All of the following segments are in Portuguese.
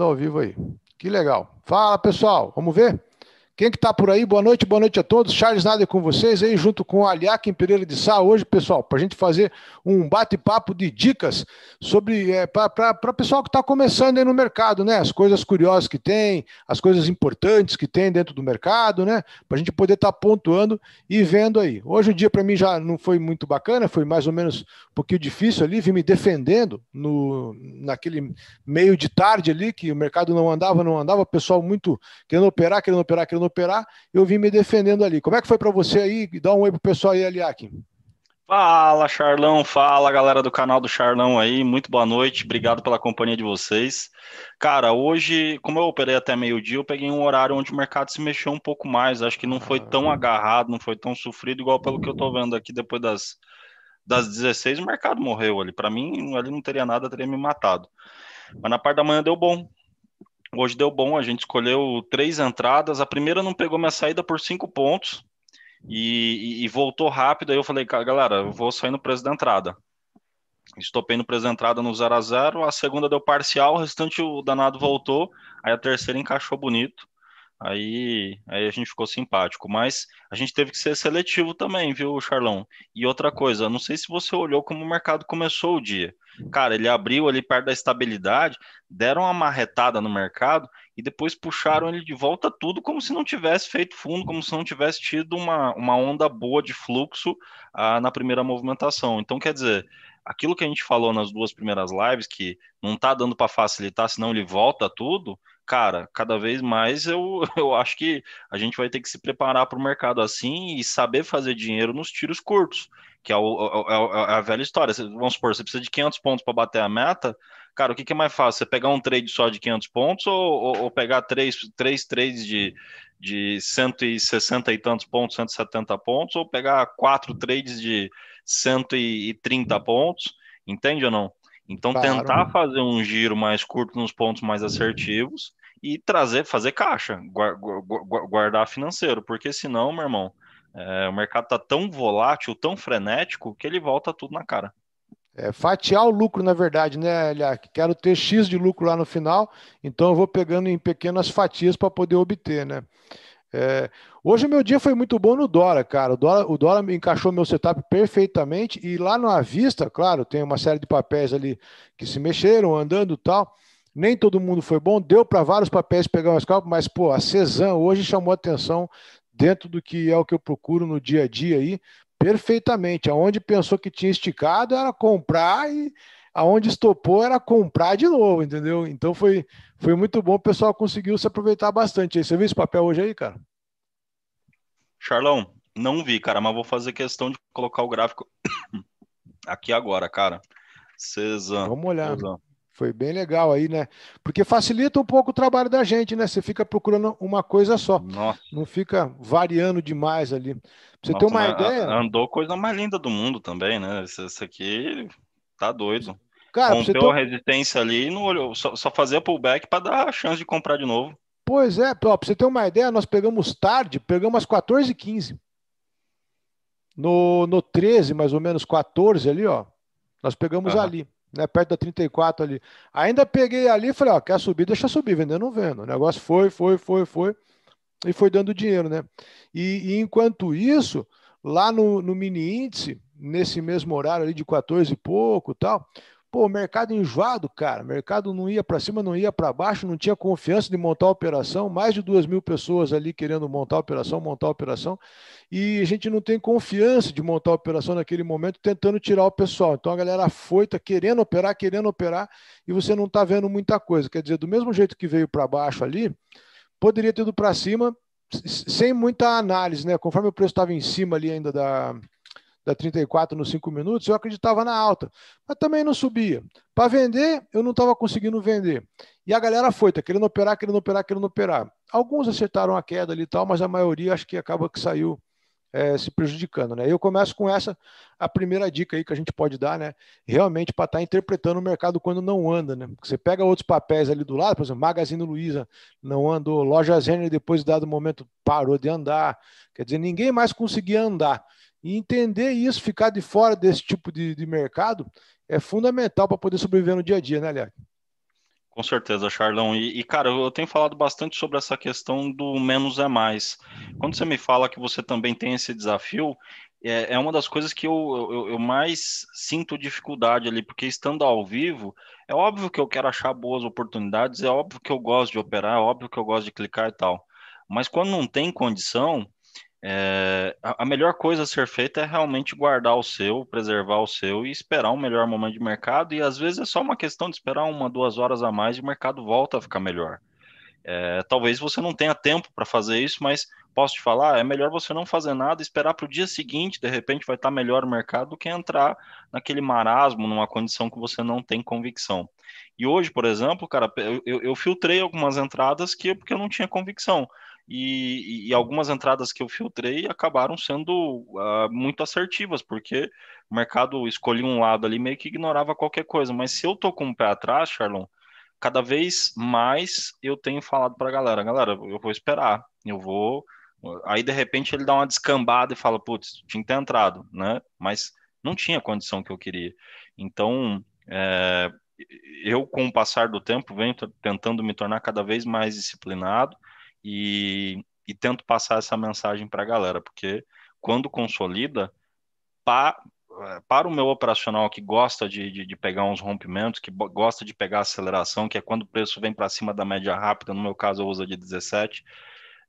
ao vivo aí. Que legal. Fala, pessoal. Vamos ver? Quem que está por aí? Boa noite, boa noite a todos. Charles Nader com vocês aí, junto com Aliakim Pereira de Sá, hoje, pessoal, para a gente fazer um bate-papo de dicas sobre é, para o pessoal que está começando aí no mercado, né? As coisas curiosas que tem, as coisas importantes que tem dentro do mercado, né? Para a gente poder estar tá pontuando e vendo aí. Hoje o dia para mim já não foi muito bacana, foi mais ou menos um pouquinho difícil ali, vim me defendendo no, naquele meio de tarde ali, que o mercado não andava, não andava, o pessoal muito querendo operar, querendo operar, querendo operar, eu vim me defendendo ali. Como é que foi para você aí? Dá um oi pro pessoal aí, Aliakim. Fala, Charlão, fala galera do canal do Charlão aí, muito boa noite, obrigado pela companhia de vocês. Cara, hoje, como eu operei até meio-dia, eu peguei um horário onde o mercado se mexeu um pouco mais, acho que não foi ah. tão agarrado, não foi tão sofrido, igual pelo que eu tô vendo aqui depois das, das 16, o mercado morreu ali. Para mim, ali não teria nada, teria me matado. Mas na parte da manhã deu bom, Hoje deu bom, a gente escolheu três entradas. A primeira não pegou minha saída por cinco pontos e, e, e voltou rápido. Aí eu falei, galera, eu vou sair no preço da entrada. Estopei no preço da entrada no 0 a 0 A segunda deu parcial, o restante o danado voltou. Aí a terceira encaixou bonito. Aí, aí a gente ficou simpático, mas a gente teve que ser seletivo também, viu, Charlão? E outra coisa, não sei se você olhou como o mercado começou o dia. Cara, ele abriu ali perto da estabilidade, deram uma marretada no mercado e depois puxaram ele de volta tudo como se não tivesse feito fundo, como se não tivesse tido uma, uma onda boa de fluxo ah, na primeira movimentação. Então, quer dizer, aquilo que a gente falou nas duas primeiras lives, que não tá dando para facilitar, senão ele volta tudo, cara, cada vez mais eu, eu acho que a gente vai ter que se preparar para o mercado assim e saber fazer dinheiro nos tiros curtos, que é, o, é, é, é a velha história. Vamos supor, você precisa de 500 pontos para bater a meta. Cara, o que, que, é mais fácil? Você pegar um trade só de 500 pontos ou, ou, ou pegar três, três trades de, de 160 e tantos pontos, 170 pontos, ou pegar quatro trades de 130 pontos? Entende ou não? Então, claro. tentar fazer um giro mais curto nos pontos mais assertivos e trazer, fazer caixa, guardar financeiro, porque senão, meu irmão, é, o mercado tá tão volátil, tão frenético, que ele volta tudo na cara. É, fatiar o lucro, na verdade, né, Eliak? Quero ter X de lucro lá no final, então eu vou pegando em pequenas fatias para poder obter, né? É, hoje o meu dia foi muito bom no Dora, cara. O Dora, o Dora encaixou meu setup perfeitamente e lá no Avista, claro, tem uma série de papéis ali que se mexeram, andando tal nem todo mundo foi bom, deu para vários papéis pegar umas copas, mas, pô, a Cezan hoje chamou atenção dentro do que é o que eu procuro no dia a dia aí, perfeitamente. Aonde pensou que tinha esticado era comprar e aonde estopou era comprar de novo, entendeu? Então foi, foi muito bom, o pessoal conseguiu se aproveitar bastante. Aí, você viu esse papel hoje aí, cara? Charlão, não vi, cara, mas vou fazer questão de colocar o gráfico aqui agora, cara. Cezan. Vamos olhar. Cezan. Foi bem legal aí, né? Porque facilita um pouco o trabalho da gente, né? Você fica procurando uma coisa só. Nossa. Não fica variando demais ali. Pra você tem ter uma ideia. Andou coisa mais linda do mundo também, né? Isso aqui tá doido. Cara, Rompeu você tem a resistência ali e não olhou. Só, só fazia pullback para dar a chance de comprar de novo. Pois é, pra você ter uma ideia, nós pegamos tarde, pegamos às 14h15. No, no 13, mais ou menos 14 ali, ó. Nós pegamos uhum. ali né, perto da 34 ali. Ainda peguei ali e falei, ó, quer subir, deixa subir, vendendo, não vendo. O negócio foi, foi, foi, foi, e foi dando dinheiro, né? E, e enquanto isso, lá no, no mini índice, nesse mesmo horário ali de 14 e pouco tal, Pô, mercado enjoado, cara. Mercado não ia para cima, não ia para baixo, não tinha confiança de montar a operação. Mais de duas mil pessoas ali querendo montar a operação, montar a operação. E a gente não tem confiança de montar a operação naquele momento, tentando tirar o pessoal. Então a galera foi, tá querendo operar, querendo operar, e você não tá vendo muita coisa. Quer dizer, do mesmo jeito que veio para baixo ali, poderia ter ido para cima sem muita análise, né? Conforme o preço estava em cima ali ainda da, da 34 nos 5 minutos, eu acreditava na alta, mas também não subia. Para vender, eu não estava conseguindo vender. E a galera foi, tá querendo operar, querendo operar, querendo operar. Alguns acertaram a queda ali e tal, mas a maioria acho que acaba que saiu é, se prejudicando, né? Eu começo com essa a primeira dica aí que a gente pode dar, né? Realmente para estar tá interpretando o mercado quando não anda, né? você pega outros papéis ali do lado, por exemplo, Magazine Luiza não andou, Loja Renner depois de dado momento parou de andar, quer dizer, ninguém mais conseguia andar. E entender isso, ficar de fora desse tipo de, de mercado, é fundamental para poder sobreviver no dia a dia, né, Léo? Com certeza, Charlão. E, e, cara, eu tenho falado bastante sobre essa questão do menos é mais. Quando você me fala que você também tem esse desafio, é, é uma das coisas que eu, eu, eu, mais sinto dificuldade ali, porque estando ao vivo, é óbvio que eu quero achar boas oportunidades, é óbvio que eu gosto de operar, é óbvio que eu gosto de clicar e tal. Mas quando não tem condição, é, a melhor coisa a ser feita é realmente guardar o seu, preservar o seu e esperar um melhor momento de mercado. E às vezes é só uma questão de esperar uma, duas horas a mais e o mercado volta a ficar melhor. É, talvez você não tenha tempo para fazer isso, mas posso te falar, é melhor você não fazer nada, esperar para o dia seguinte, de repente vai estar tá melhor o mercado, do que entrar naquele marasmo, numa condição que você não tem convicção. E hoje, por exemplo, cara, eu, eu filtrei algumas entradas que porque eu não tinha convicção e, e, algumas entradas que eu filtrei acabaram sendo uh, muito assertivas, porque o mercado escolhia um lado ali, meio que ignorava qualquer coisa. Mas se eu tô com o pé atrás, Charlon, cada vez mais eu tenho falado para a galera, galera, eu vou esperar, eu vou... Aí, de repente, ele dá uma descambada e fala, putz, tinha que ter entrado, né? Mas não tinha a condição que eu queria. Então, é, eu, com o passar do tempo, venho tentando me tornar cada vez mais disciplinado, e, e tento passar essa mensagem para a galera, porque quando consolida, pa, para o meu operacional que gosta de, de, de, pegar uns rompimentos, que gosta de pegar aceleração, que é quando o preço vem para cima da média rápida, no meu caso eu uso a de 17,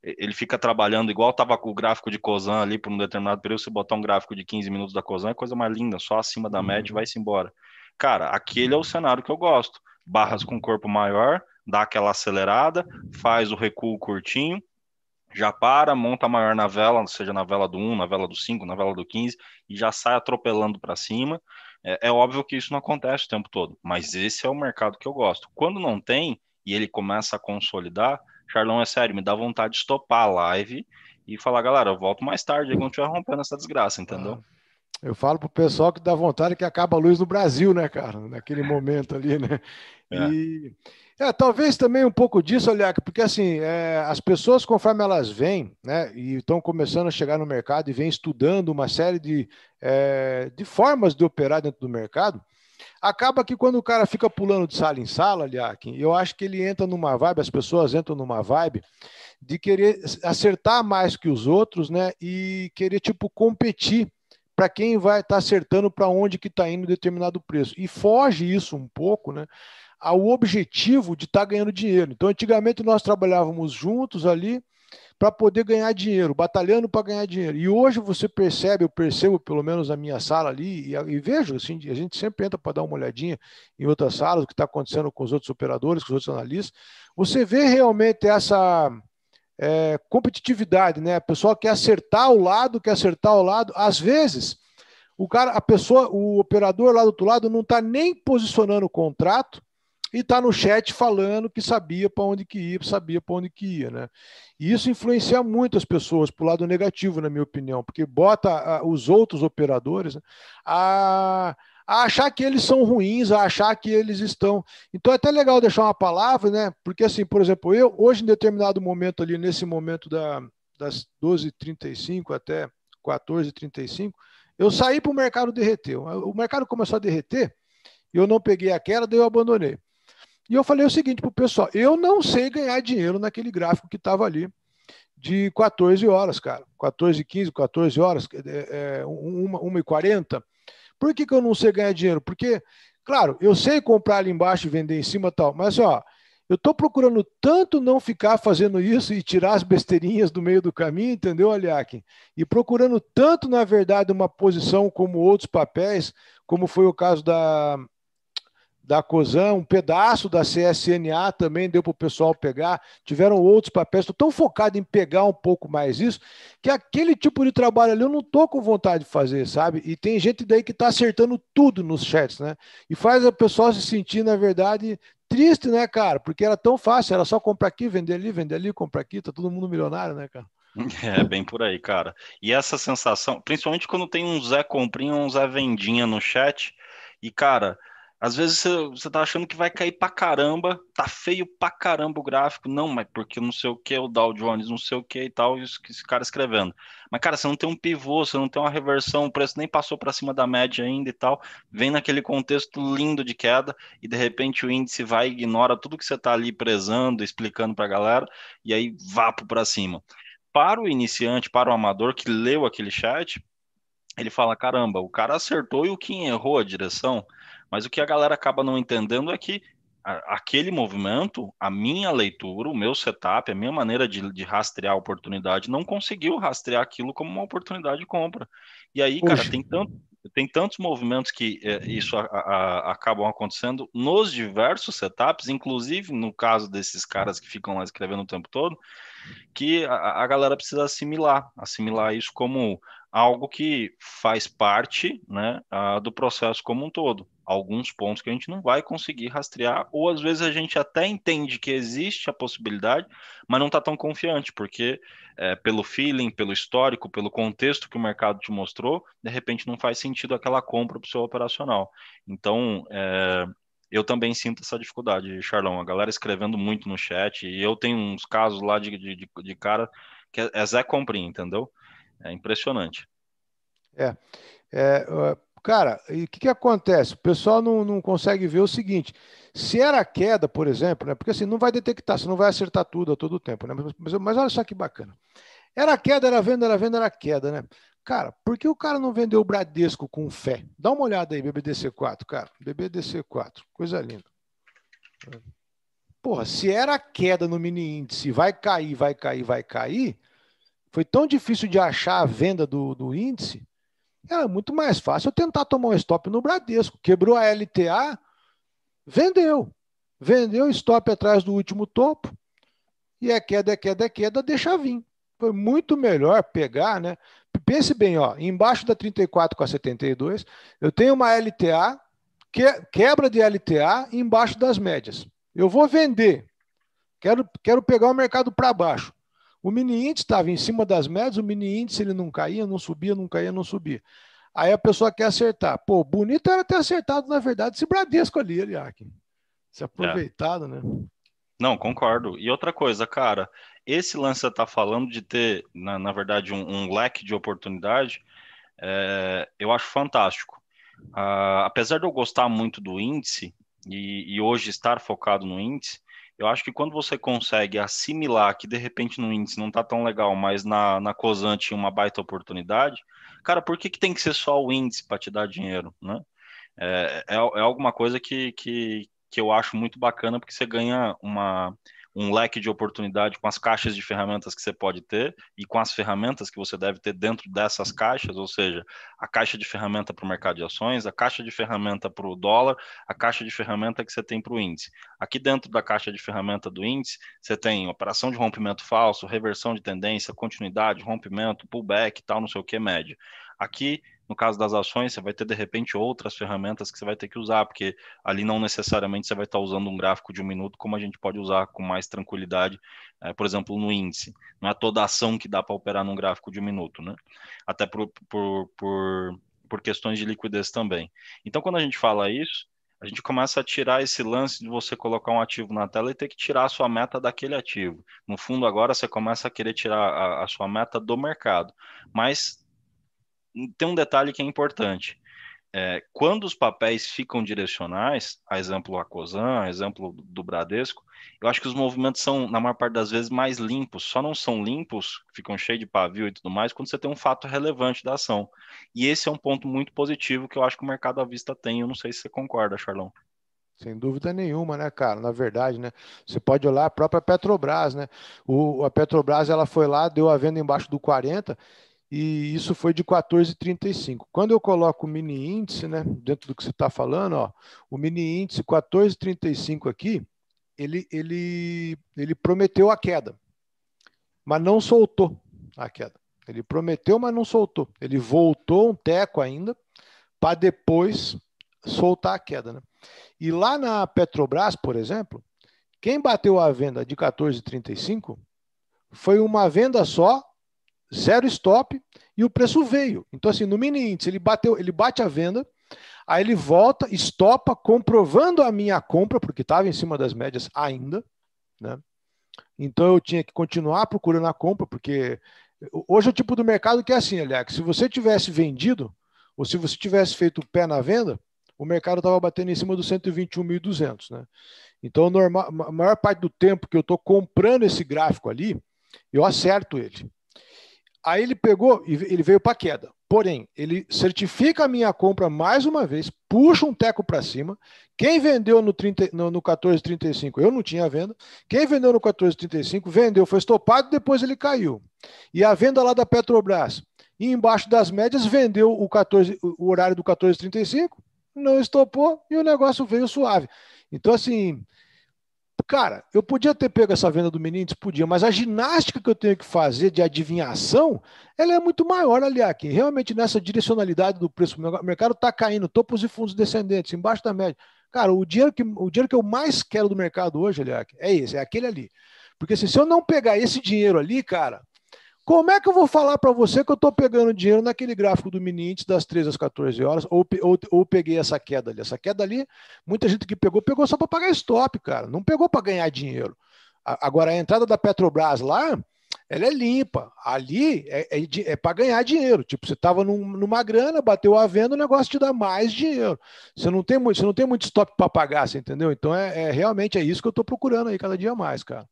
ele fica trabalhando igual estava com o gráfico de Cozan ali por um determinado período, se botar um gráfico de 15 minutos da Cozan é coisa mais linda, só acima da média e uhum. vai-se embora. Cara, aquele é o cenário que eu gosto. Barras com corpo maior, dá aquela acelerada, faz o recuo curtinho, já para, monta maior na vela, seja na vela do 1, na vela do 5, na vela do 15, e já sai atropelando para cima. É, é, óbvio que isso não acontece o tempo todo, mas esse é o mercado que eu gosto. Quando não tem e ele começa a consolidar, Charlão, é sério, me dá vontade de estopar a live e falar, galera, eu volto mais tarde quando estiver rompendo essa desgraça, entendeu? Ah. Eu falo pro pessoal que dá vontade que acaba a luz no Brasil, né, cara? Naquele momento ali, né? É. E é, talvez também um pouco disso, olhar, porque assim, é, as pessoas, conforme elas vêm, né, e estão começando a chegar no mercado e vêm estudando uma série de, é, de formas de operar dentro do mercado, acaba que quando o cara fica pulando de sala em sala, Liakin, eu acho que ele entra numa vibe, as pessoas entram numa vibe de querer acertar mais que os outros, né, e querer, tipo, competir para quem vai estar tá acertando para onde que está indo determinado preço. E foge isso um pouco, né? Ao objetivo de estar tá ganhando dinheiro. Então, antigamente nós trabalhávamos juntos ali para poder ganhar dinheiro, batalhando para ganhar dinheiro. E hoje você percebe, eu percebo pelo menos a minha sala ali, e, e vejo, assim, a gente sempre entra para dar uma olhadinha em outras salas, o que está acontecendo com os outros operadores, com os outros analistas. Você vê realmente essa é, competitividade, né? A pessoa quer acertar o lado, quer acertar o lado. Às vezes, o cara, a pessoa, o operador lá do outro lado não está nem posicionando o contrato e está no chat falando que sabia para onde que ia, sabia para onde que ia, né? E isso influencia muito as pessoas para o lado negativo, na minha opinião, porque bota a, os outros operadores né, a a achar que eles são ruins, a achar que eles estão. Então é até legal deixar uma palavra, né? Porque, assim, por exemplo, eu, hoje, em determinado momento ali, nesse momento da, das 12h35 até 14h35, eu saí para o mercado derreter. O mercado começou a derreter, eu não peguei a queda, daí eu abandonei. E eu falei o seguinte para o pessoal: eu não sei ganhar dinheiro naquele gráfico que estava ali de 14 horas, cara. 14 h 15 14 horas, é, é, 1h40. Por que, que eu não sei ganhar dinheiro? Porque, claro, eu sei comprar ali embaixo e vender em cima tal, mas ó, eu estou procurando tanto não ficar fazendo isso e tirar as besteirinhas do meio do caminho, entendeu, Aliakin? E procurando tanto, na verdade, uma posição como outros papéis, como foi o caso da, da COSAN, um pedaço da CSNA também deu para o pessoal pegar, tiveram outros papéis, estou tão focado em pegar um pouco mais isso, que aquele tipo de trabalho ali eu não estou com vontade de fazer, sabe? E tem gente daí que está acertando tudo nos chats, né? E faz o pessoal se sentir, na verdade, triste, né, cara? Porque era tão fácil, era só comprar aqui, vender ali, vender ali, comprar aqui, tá todo mundo milionário, né, cara? É, bem por aí, cara. E essa sensação, principalmente quando tem um Zé Comprinha, um Zé Vendinha no chat, e, cara, às vezes você, você tá achando que vai cair pra caramba, tá feio pra caramba o gráfico, não, mas porque não sei o que, o Dow Jones, não sei o que e tal, que esse cara escrevendo. Mas, cara, você não tem um pivô, você não tem uma reversão, o preço nem passou para cima da média ainda e tal, vem naquele contexto lindo de queda, e de repente o índice vai ignora tudo que você tá ali prezando, explicando pra galera, e aí vapo pra cima. Para o iniciante, para o amador que leu aquele chat, ele fala: caramba, o cara acertou e o que errou a direção mas o que a galera acaba não entendendo é que aquele movimento, a minha leitura, o meu setup, a minha maneira de, de, rastrear a oportunidade, não conseguiu rastrear aquilo como uma oportunidade de compra. E aí, Puxa. cara, tem, tanto, tem tantos movimentos que é, isso a, a, acabam acontecendo nos diversos setups, inclusive no caso desses caras que ficam lá escrevendo o tempo todo, que a, a galera precisa assimilar, assimilar isso como algo que faz parte né, do processo como um todo alguns pontos que a gente não vai conseguir rastrear, ou às vezes a gente até entende que existe a possibilidade, mas não está tão confiante, porque é, pelo feeling, pelo histórico, pelo contexto que o mercado te mostrou, de repente não faz sentido aquela compra para o seu operacional. Então, é, eu também sinto essa dificuldade, Charlão. A galera escrevendo muito no chat, e eu tenho uns casos lá de, de, de cara que é, é Zé Comprim, entendeu? É impressionante. É, é, Cara, e o que, que acontece? O pessoal não, não consegue ver o seguinte: se era queda, por exemplo, né? Porque assim, não vai detectar, você não vai acertar tudo a todo tempo, né? Mas, mas olha só que bacana. Era queda, era venda, era venda, era queda, né? Cara, por que o cara não vendeu o Bradesco com fé? Dá uma olhada aí, BBDC4, cara. BBDC4, coisa linda. Porra, se era queda no mini índice, vai cair, vai cair, vai cair, foi tão difícil de achar a venda do, do índice era muito mais fácil eu tentar tomar um stop no Bradesco. Quebrou a LTA, vendeu. Vendeu stop atrás do último topo. E é queda, é queda, é queda, deixa vir. Foi muito melhor pegar, né? Pense bem, ó, embaixo da 34 com a 72, eu tenho uma LTA, que, quebra de LTA embaixo das médias. Eu vou vender. Quero, quero pegar o mercado para baixo. O mini índice estava em cima das médias, o mini índice ele não caía, não subia, não caía, não subia. Aí a pessoa quer acertar. Pô, bonito era ter acertado, na verdade, esse Bradesco ali, Eliak. Ah, se é. aproveitado, é. né? Não, concordo. E outra coisa, cara, esse lance que você tá falando de ter, na, na verdade, um, um, leque de oportunidade, é, eu acho fantástico. Ah, apesar de eu gostar muito do índice, e, e hoje estar focado no índice, eu acho que quando você consegue assimilar que de repente no índice não tá tão legal, mas na, na COSAN tinha uma baita oportunidade, cara, por que, que tem que ser só o índice para te dar dinheiro, né? É, é, é alguma coisa que, que, que eu acho muito bacana, porque você ganha uma um leque de oportunidade com as caixas de ferramentas que você pode ter e com as ferramentas que você deve ter dentro dessas caixas, ou seja, a caixa de ferramenta para o mercado de ações, a caixa de ferramenta para o dólar, a caixa de ferramenta que você tem para o índice. Aqui dentro da caixa de ferramenta do índice, você tem operação de rompimento falso, reversão de tendência, continuidade, rompimento, pullback, tal, não sei o que, média. Aqui no caso das ações, você vai ter de repente outras ferramentas que você vai ter que usar, porque ali não necessariamente você vai estar usando um gráfico de um minuto, como a gente pode usar com mais tranquilidade, é, por exemplo, no índice. Não é toda ação que dá para operar num gráfico de um minuto, né? Até por, por, por, por questões de liquidez também. Então, quando a gente fala isso, a gente começa a tirar esse lance de você colocar um ativo na tela e ter que tirar a sua meta daquele ativo. No fundo, agora você começa a querer tirar a, a sua meta do mercado. Mas tem um detalhe que é importante. É, quando os papéis ficam direcionais, a exemplo Acosan, a exemplo do Bradesco, eu acho que os movimentos são, na maior parte das vezes, mais limpos. Só não são limpos, ficam cheios de pavio e tudo mais, quando você tem um fato relevante da ação. E esse é um ponto muito positivo que eu acho que o mercado à vista tem. Eu não sei se você concorda, Charlão. Sem dúvida nenhuma, né, cara? Na verdade, né? Você pode olhar a própria Petrobras, né? O, a Petrobras, ela foi lá, deu a venda embaixo do 40 e isso foi de 14,35. Quando eu coloco o mini índice, né, dentro do que você está falando, ó, o mini índice 14,35 aqui, ele, ele, ele prometeu a queda, mas não soltou a queda. Ele prometeu, mas não soltou. Ele voltou um teco ainda para depois soltar a queda. Né? E lá na Petrobras, por exemplo, quem bateu a venda de 14,35 foi uma venda só zero stop e o preço veio. Então, assim, no mini índice, ele bateu, ele bate a venda, aí ele volta, estopa, comprovando a minha compra, porque estava em cima das médias ainda, né? Então eu tinha que continuar procurando a compra, porque hoje é o tipo do mercado que é assim, aliás, se você tivesse vendido, ou se você tivesse feito o pé na venda, o mercado estava batendo em cima dos 121.200, né? Então, normal, a maior parte do tempo que eu estou comprando esse gráfico ali, eu acerto ele. Aí ele pegou e ele veio para queda. Porém, ele certifica a minha compra mais uma vez, puxa um teco para cima. Quem vendeu no, 30, no, no 14,35, eu não tinha venda. Quem vendeu no 14,35, vendeu, foi estopado, depois ele caiu. E a venda lá da Petrobras, e embaixo das médias, vendeu o, 14, o horário do 14,35, não estopou e o negócio veio suave. Então, assim, Cara, eu podia ter pego essa venda do Menintz? Podia, mas a ginástica que eu tenho que fazer de adivinhação, ela é muito maior ali aqui. Realmente nessa direcionalidade do preço, o mercado está caindo, topos e fundos descendentes, embaixo da média. Cara, o dinheiro que, o dinheiro que eu mais quero do mercado hoje, Eliak, é esse, é aquele ali. Porque assim, se eu não pegar esse dinheiro ali, cara, como é que eu vou falar para você que eu estou pegando dinheiro naquele gráfico do Minintes das 13 às 14 horas, ou, ou, ou, peguei essa queda ali? Essa queda ali, muita gente que pegou, pegou só para pagar stop, cara. Não pegou para ganhar dinheiro. A, agora, a entrada da Petrobras lá, ela é limpa. Ali é, é, é para ganhar dinheiro. Tipo, você estava num, numa grana, bateu a venda, o negócio te dá mais dinheiro. Você não tem muito, você não tem muito stop para pagar, você entendeu? Então, é, é realmente é isso que eu estou procurando aí cada dia mais, cara.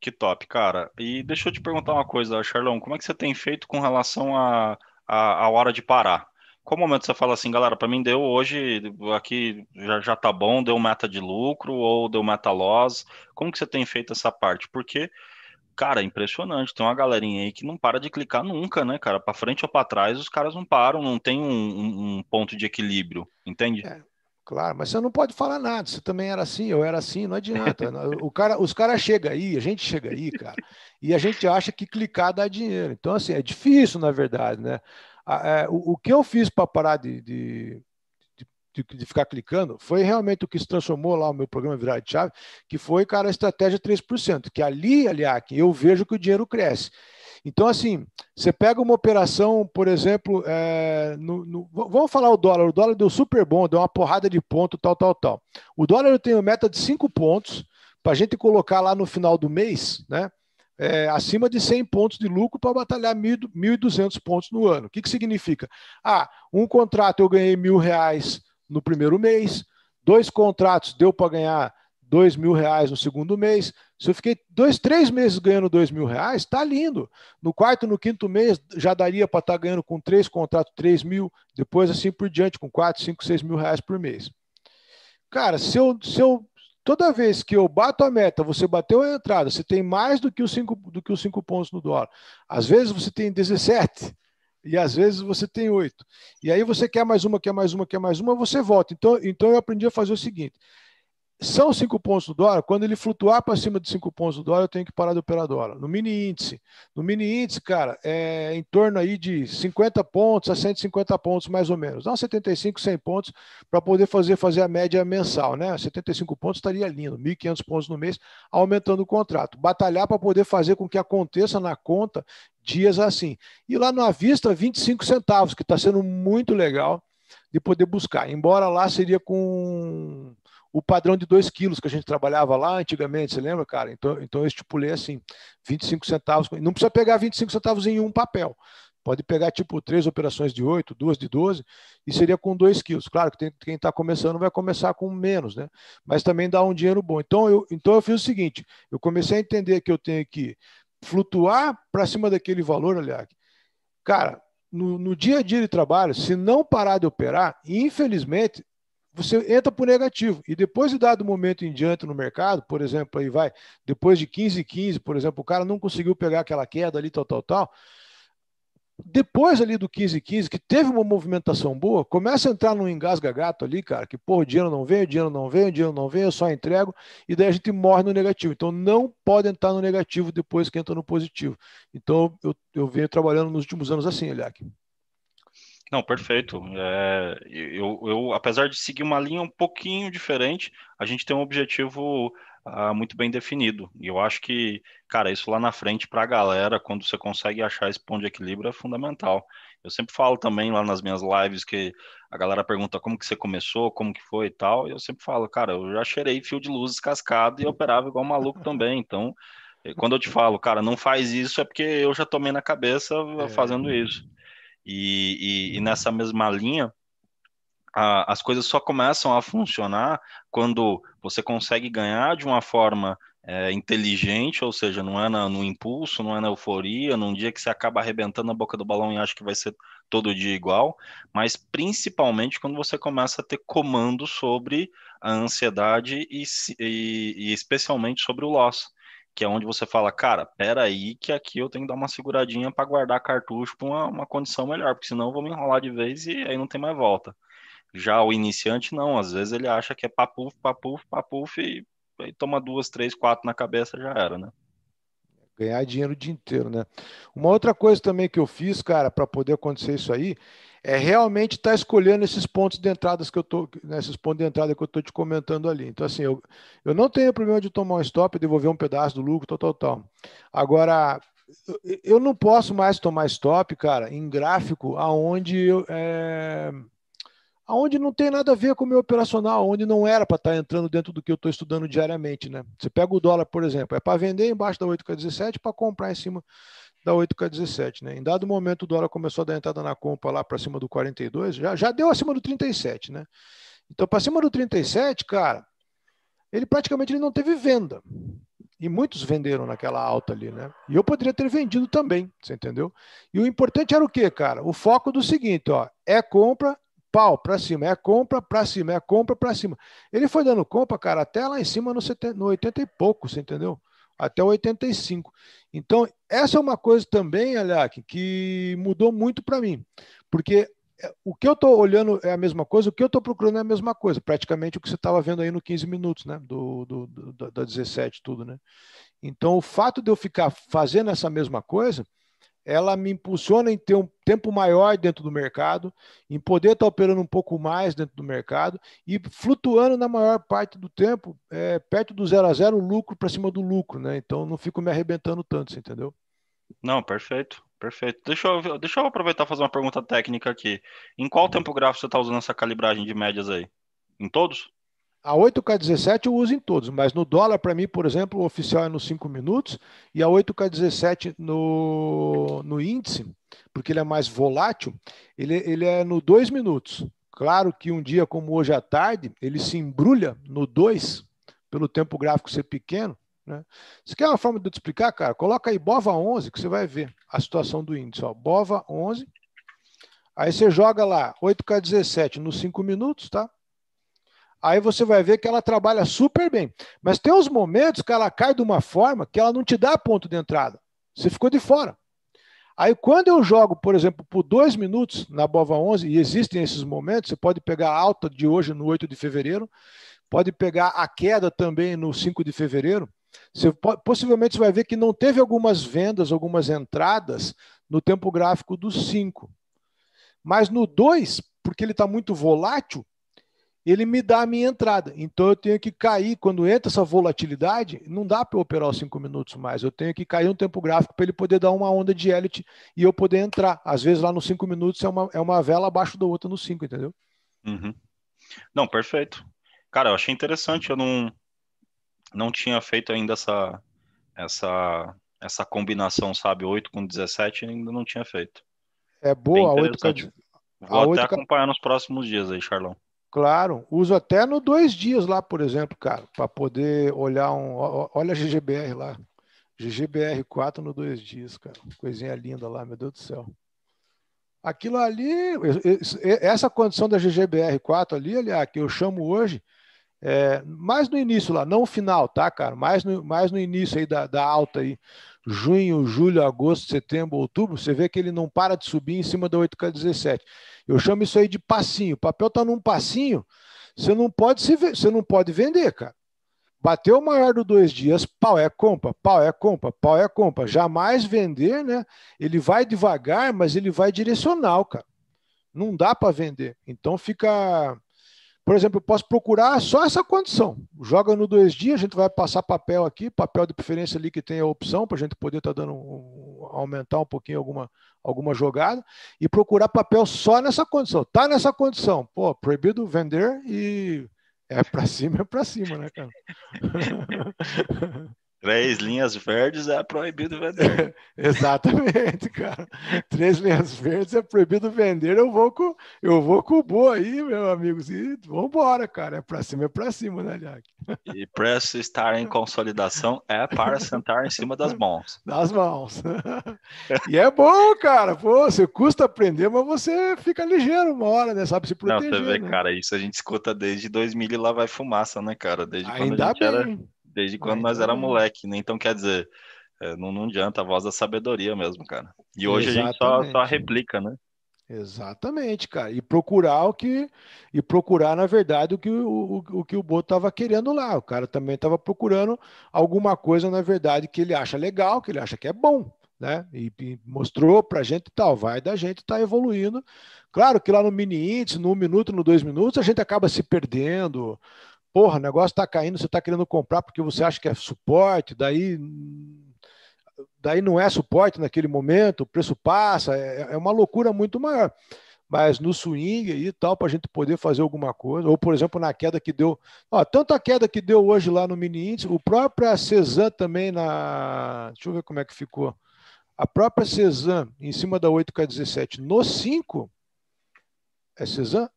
Que top, cara. E deixa eu te perguntar uma coisa, Charlão, como é que você tem feito com relação à a, a, a, hora de parar? Qual momento você fala assim, galera, para mim deu hoje, aqui já, já tá bom, deu meta de lucro ou deu meta loss? Como que você tem feito essa parte? Porque, cara, é impressionante, tem uma galerinha aí que não para de clicar nunca, né, cara? Para frente ou para trás, os caras não param, não tem um, um, um ponto de equilíbrio, entende? É. Claro, mas você não pode falar nada. Você também era assim, eu era assim, não adianta. O cara, os caras chegam aí, a gente chega aí, cara, e a gente acha que clicar dá dinheiro. Então, assim, é difícil, na verdade, né? É, o, que eu fiz para parar de, de, de, de, ficar clicando foi realmente o que se transformou lá o meu programa Virar de Chave, que foi, cara, a estratégia 3%, que ali, aliás, ah, eu vejo que o dinheiro cresce. Então, assim, você pega uma operação, por exemplo, é, no, no, vamos falar o dólar. O dólar deu super bom, deu uma porrada de ponto, tal, tal, tal. O dólar eu tenho meta de 5 pontos para a gente colocar lá no final do mês, né? É, acima de 100 pontos de lucro para batalhar 1.200 pontos no ano. O que, que significa? Ah, um contrato eu ganhei mil reais no primeiro mês, dois contratos deu para ganhar dois mil reais no segundo mês. Se eu fiquei dois, três meses ganhando dois mil reais, está lindo. No quarto, no quinto mês, já daria para estar tá ganhando com três contratos, três mil, depois assim por diante, com quatro, cinco, seis mil reais por mês. Cara, se eu, se eu toda vez que eu bato a meta, você bateu a entrada, você tem mais do que os cinco, do que os cinco pontos no dólar. Às vezes você tem 17 e às vezes você tem oito. E aí você quer mais uma, quer mais uma, quer mais uma, você volta. Então, então eu aprendi a fazer o seguinte: são cinco pontos do dólar, quando ele flutuar para cima de cinco pontos do dólar, eu tenho que parar de operar dólar. No mini índice. No mini índice, cara, é em torno aí de 50 pontos a 150 pontos, mais ou menos. Dá uns 75, 100 pontos para poder fazer, fazer a média mensal, né? 75 pontos estaria lindo, 1.500 pontos no mês, aumentando o contrato. Batalhar para poder fazer com que aconteça na conta dias assim. E lá no Avista, 25 centavos, que está sendo muito legal de poder buscar. Embora lá seria com o padrão de 2 quilos que a gente trabalhava lá antigamente, você lembra, cara? Então, então eu estipulei assim, 25 centavos. Não precisa pegar 25 centavos em um papel. Pode pegar tipo três operações de 8, duas de 12, e seria com 2 quilos. Claro que tem, quem está começando vai começar com menos, né? Mas também dá um dinheiro bom. Então eu, então eu fiz o seguinte: eu comecei a entender que eu tenho que flutuar para cima daquele valor, aliás. Cara, no, no, dia a dia de trabalho, se não parar de operar, infelizmente, você entra por negativo. E depois de dado momento em diante no mercado, por exemplo, aí vai, depois de 15 e 15, por exemplo, o cara não conseguiu pegar aquela queda ali, tal, tal, tal. Depois ali do 15 e 15, que teve uma movimentação boa, começa a entrar num engasga-gato ali, cara, que, pô, o dinheiro não vem, o dinheiro não vem, o dinheiro não vem, eu só entrego, e daí a gente morre no negativo. Então, não pode entrar no negativo depois que entra no positivo. Então, eu, eu venho trabalhando nos últimos anos assim, aqui não, perfeito. É, eu, eu, apesar de seguir uma linha um pouquinho diferente, a gente tem um objetivo ah, muito bem definido. E eu acho que, cara, isso lá na frente para a galera, quando você consegue achar esse ponto de equilíbrio, é fundamental. Eu sempre falo também lá nas minhas lives que a galera pergunta como que você começou, como que foi e tal. E eu sempre falo, cara, eu já cheirei fio de luzes cascado e operava igual maluco também. Então, eh, quando eu te falo, cara, não faz isso, é porque eu já tomei na cabeça é. fazendo isso. E, e, e uhum. nessa mesma linha, a, as coisas só começam a funcionar quando você consegue ganhar de uma forma é, inteligente, ou seja, não é na, no impulso, não é na euforia, num dia que você acaba arrebentando a boca do balão e acha que vai ser todo dia igual, mas principalmente quando você começa a ter comando sobre a ansiedade e, e, e especialmente sobre o loss que é onde você fala, cara, pera aí que aqui eu tenho que dar uma seguradinha para guardar cartucho para uma, uma condição melhor, porque senão eu vou me enrolar de vez e aí não tem mais volta. Já o iniciante não, às vezes ele acha que é papuf, papuf, papuf e, e toma duas, três, quatro na cabeça já era, né? Ganhar dinheiro o dia inteiro, né? Uma outra coisa também que eu fiz, cara, para poder acontecer isso aí, é realmente estar tá escolhendo esses pontos de entrada que eu tô, nesses né, pontos de entrada que eu tô te comentando ali. Então, assim, eu, eu não tenho problema de tomar um stop e devolver um pedaço do lucro, total. Agora, eu não posso mais tomar stop, cara, em gráfico aonde eu. É, aonde não tem nada a ver com o meu operacional, onde não era para estar tá entrando dentro do que eu estou estudando diariamente. Né? Você pega o dólar, por exemplo, é para vender embaixo da 8,17 para comprar em cima da 8K17. Né? Em dado momento, o dólar começou a dar entrada na compra lá para cima do 42, já, já deu acima do 37. Né? Então, para cima do 37, cara, ele praticamente ele não teve venda. E muitos venderam naquela alta ali, né? E eu poderia ter vendido também, você entendeu? E o importante era o quê, cara? O foco do seguinte, ó, é compra, pau, para cima, é compra, para cima, é compra, para cima. Ele foi dando compra, cara, até lá em cima no, 70, no 80 e pouco, você entendeu? até 85. Então, essa é uma coisa também, Aliak, que mudou muito para mim, porque é, o que eu estou olhando é a mesma coisa, o que eu estou procurando é a mesma coisa, praticamente o que você estava vendo aí no 15 minutos, né? Do, do, do, da 17, tudo, né? Então, o fato de eu ficar fazendo essa mesma coisa ela me impulsiona em ter um tempo maior dentro do mercado, em poder estar tá operando um pouco mais dentro do mercado e flutuando na maior parte do tempo, é, perto do zero a zero, lucro para cima do lucro, né? Então não fico me arrebentando tanto, você entendeu? Não, perfeito, perfeito. Deixa eu, deixa eu aproveitar e fazer uma pergunta técnica aqui. Em qual tempo gráfico você está usando essa calibragem de médias aí? Em todos? A 8K17 eu uso em todos, mas no dólar, para mim, por exemplo, o oficial é nos 5 minutos e a 8K17 no, no índice, porque ele é mais volátil, ele, ele é no 2 minutos. Claro que um dia como hoje à tarde, ele se embrulha no 2, pelo tempo gráfico ser pequeno. Né? Você quer uma forma de eu te explicar, cara? Coloca aí BOVA 11, que você vai ver a situação do índice. Ó. BOVA 11, aí você joga lá 8K17 nos 5 minutos, tá? Aí você vai ver que ela trabalha super bem. Mas tem uns momentos que ela cai de uma forma que ela não te dá ponto de entrada. Você ficou de fora. Aí quando eu jogo, por exemplo, por dois minutos na Bova 11, e existem esses momentos, você pode pegar a alta de hoje no 8 de fevereiro, pode pegar a queda também no 5 de fevereiro, você pode, possivelmente você vai ver que não teve algumas vendas, algumas entradas no tempo gráfico do 5. Mas no 2, porque ele está muito volátil, ele me dá a minha entrada. Então eu tenho que cair, quando entra essa volatilidade, não dá para eu operar os cinco minutos mais, eu tenho que cair um tempo gráfico para ele poder dar uma onda de elite e eu poder entrar. Às vezes lá nos cinco minutos é uma, é uma vela abaixo da outra nos cinco, entendeu? Uhum. Não, perfeito. Cara, eu achei interessante, eu não, não tinha feito ainda essa, essa, essa combinação, sabe, 8 com 17, ainda não tinha feito. É boa, 8 com... Vou a até 8... acompanhar nos próximos dias aí, Charlão. Claro, uso até no dois dias lá, por exemplo, cara, para poder olhar um. Olha a GGBR lá. GGBR4 no dois dias, cara. Coisinha linda lá, meu Deus do céu. Aquilo ali, essa condição da GGBR4 ali, aliás, que eu chamo hoje é, mais no início lá, não final, tá, cara? Mais no, mais no início aí da, da alta aí, junho, julho, agosto, setembro, outubro, você vê que ele não para de subir em cima da 8K17. Eu chamo isso aí de passinho. O papel tá num passinho, você não pode se você não pode vender, cara. Bateu o maior do dois dias, pau é compra, pau é compra, pau é compra. Jamais vender, né? Ele vai devagar, mas ele vai direcional, cara. Não dá para vender. Então fica por exemplo, eu posso procurar só essa condição. Joga no dois dias, a gente vai passar papel aqui, papel de preferência ali que tem a opção, para a gente poder estar tá dando um, aumentar um pouquinho alguma, alguma jogada, e procurar papel só nessa condição. Tá nessa condição. Pô, proibido vender e é para cima, é para cima, né, cara? Três linhas verdes é proibido vender. Exatamente, cara. Três linhas verdes é proibido vender. Eu vou com, eu vou com o boi, aí, meu amigos. Vamos vambora, cara. É para cima, é para cima, né, Jack? E preço estar em consolidação é para sentar em cima das mãos. Das mãos. E é bom, cara. Pô, você custa aprender, mas você fica ligeiro uma hora, né? Sabe se proteger. Não, você vê, né? cara, isso a gente escuta desde 2000 e lá vai fumaça, né, cara? Desde Ainda quando a gente bem. era desde quando é nós era moleque, né? Então, quer dizer, é, não, não adianta, a voz da sabedoria mesmo, cara. E hoje Exatamente. a gente só, só replica, né? Exatamente, cara. E procurar o que. E procurar, na verdade, o que o, o, o que o Boto estava querendo lá. O cara também estava procurando alguma coisa, na verdade, que ele acha legal, que ele acha que é bom, né? E, e mostrou pra gente e tal. Vai da gente tá evoluindo. Claro que lá no mini índice, no minuto, no dois minutos, a gente acaba se perdendo, porra, o negócio está caindo, você está querendo comprar porque você acha que é suporte, daí, daí não é suporte naquele momento, o preço passa, é, é uma loucura muito maior. Mas no swing e tal, para a gente poder fazer alguma coisa, ou por exemplo, na queda que deu, ó, tanto a queda que deu hoje lá no mini índice, o próprio Cezan também na. Deixa eu ver como é que ficou. A própria Cezan, em cima da 8K17, é no 5, é Cezan?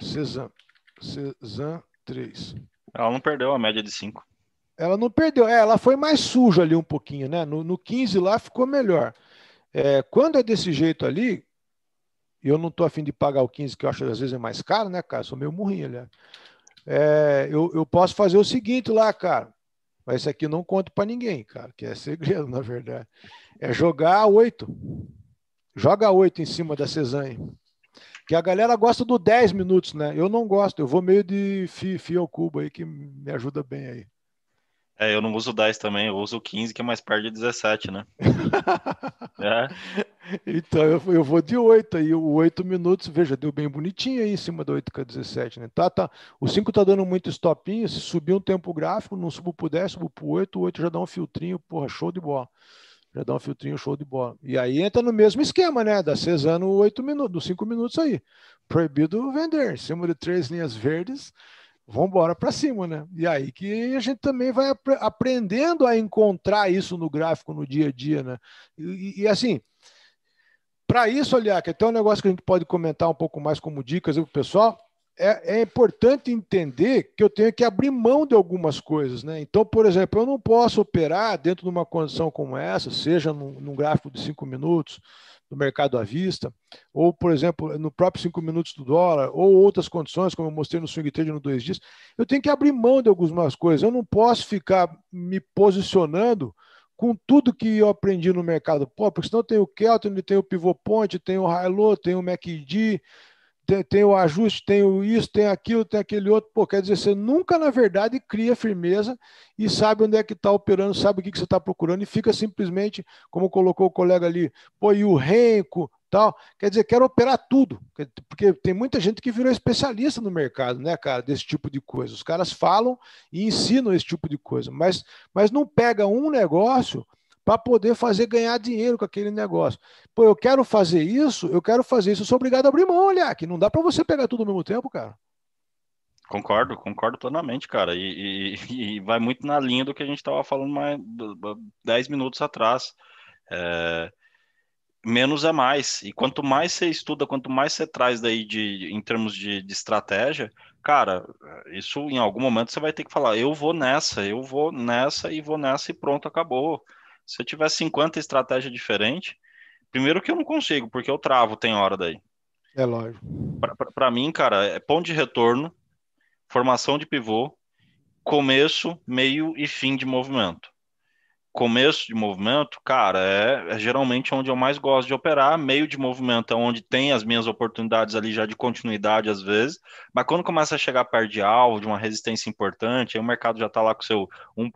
Cezanne. Cezanne, 3. Ela não perdeu a média de 5. Ela não perdeu. É, ela foi mais suja ali um pouquinho, né? No, no 15 lá ficou melhor. É, quando é desse jeito ali, e eu não estou afim de pagar o 15, que eu acho que às vezes é mais caro, né, cara? Eu sou meio murrinho, né? É, eu, eu posso fazer o seguinte lá, cara. Mas isso aqui eu não conto para ninguém, cara, que é segredo, na verdade. É jogar oito. Joga oito em cima da Cezanne. Que a galera gosta do 10 minutos, né? Eu não gosto, eu vou meio de fio, fio ao cubo aí, que me ajuda bem aí. É, eu não uso 10 também, eu uso 15, que é mais perto de 17, né? é. Então, eu, eu vou de 8 aí, o 8 minutos, veja, deu bem bonitinho aí em cima do 8 com 17, né? Tá, tá, o 5 tá dando muito stopinho, se subir um tempo gráfico, não subo pro 10, subo pro 8, o 8 já dá um filtrinho, porra, show de bola. Já dá um filtrinho show de bola. E aí entra no mesmo esquema, né? Da Cesano, oito minutos, cinco minutos aí. Proibido vender. Em cima de três linhas verdes, vamos embora para cima, né? E aí que a gente também vai aprendendo a encontrar isso no gráfico, no dia a dia, né? E, e assim, para isso, olhar, que é até um negócio que a gente pode comentar um pouco mais como dicas para o pessoal, é, é, importante entender que eu tenho que abrir mão de algumas coisas. Né? Então, por exemplo, eu não posso operar dentro de uma condição como essa, seja num, num gráfico de cinco minutos, do mercado à vista, ou, por exemplo, no próprio cinco minutos do dólar, ou outras condições, como eu mostrei no swing trade no dois dias, eu tenho que abrir mão de algumas coisas. Eu não posso ficar me posicionando com tudo que eu aprendi no mercado porque senão tem o Kelton, tem o Pivot Point, tem o High Low, tem o MACD, tem, tem, o ajuste, tem o isso, tem aquilo, tem aquele outro. Pô, quer dizer, você nunca, na verdade, cria firmeza e sabe onde é que está operando, sabe o que, que você está procurando e fica simplesmente, como colocou o colega ali, pô, e o renco, tal. Quer dizer, quero operar tudo, porque tem muita gente que virou especialista no mercado, né, cara, desse tipo de coisa. Os caras falam e ensinam esse tipo de coisa, mas, mas não pega um negócio para poder fazer ganhar dinheiro com aquele negócio. Pô, eu quero fazer isso, eu quero fazer isso, eu sou obrigado a abrir mão, olha, que não dá para você pegar tudo ao mesmo tempo, cara. Concordo, concordo plenamente, cara. E, e, e vai muito na linha do que a gente estava falando mais 10 minutos atrás. É, menos é mais. E quanto mais você estuda, quanto mais você traz daí de, em termos de, de, estratégia, cara, isso em algum momento você vai ter que falar, eu vou nessa, eu vou nessa e vou nessa e pronto, acabou. Se eu tiver 50 estratégias diferentes, primeiro que eu não consigo, porque eu travo tem hora daí. É lógico. Para mim, cara, é ponto de retorno, formação de pivô, começo, meio e fim de movimento começo de movimento, cara, é, é, geralmente onde eu mais gosto de operar. Meio de movimento é onde tem as minhas oportunidades ali já de continuidade às vezes, mas quando começa a chegar perto de alvo, de uma resistência importante, aí o mercado já está lá com seu 1%,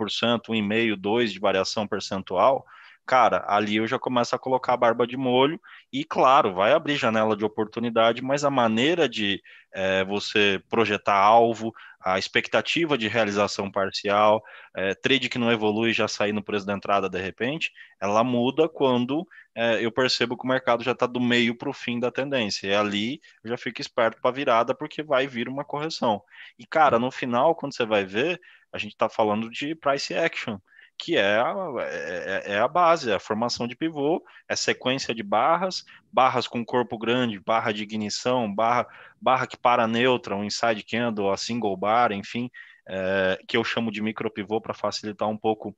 1,5%, 2% de variação percentual. Cara, ali eu já começo a colocar a barba de molho e, claro, vai abrir janela de oportunidade, mas a maneira de, é, você projetar alvo, a expectativa de realização parcial, é, trade que não evolui já sair no preço da entrada de repente, ela muda quando é, eu percebo que o mercado já está do meio para o fim da tendência. E ali eu já fico esperto para a virada, porque vai vir uma correção. E, cara, no final, quando você vai ver, a gente está falando de price action que é a, é, é, é, a base, é a formação de pivô, é sequência de barras, barras com corpo grande, barra de ignição, barra, barra que para neutra, um inside candle, a single bar, enfim, é, que eu chamo de micro pivô para facilitar um pouco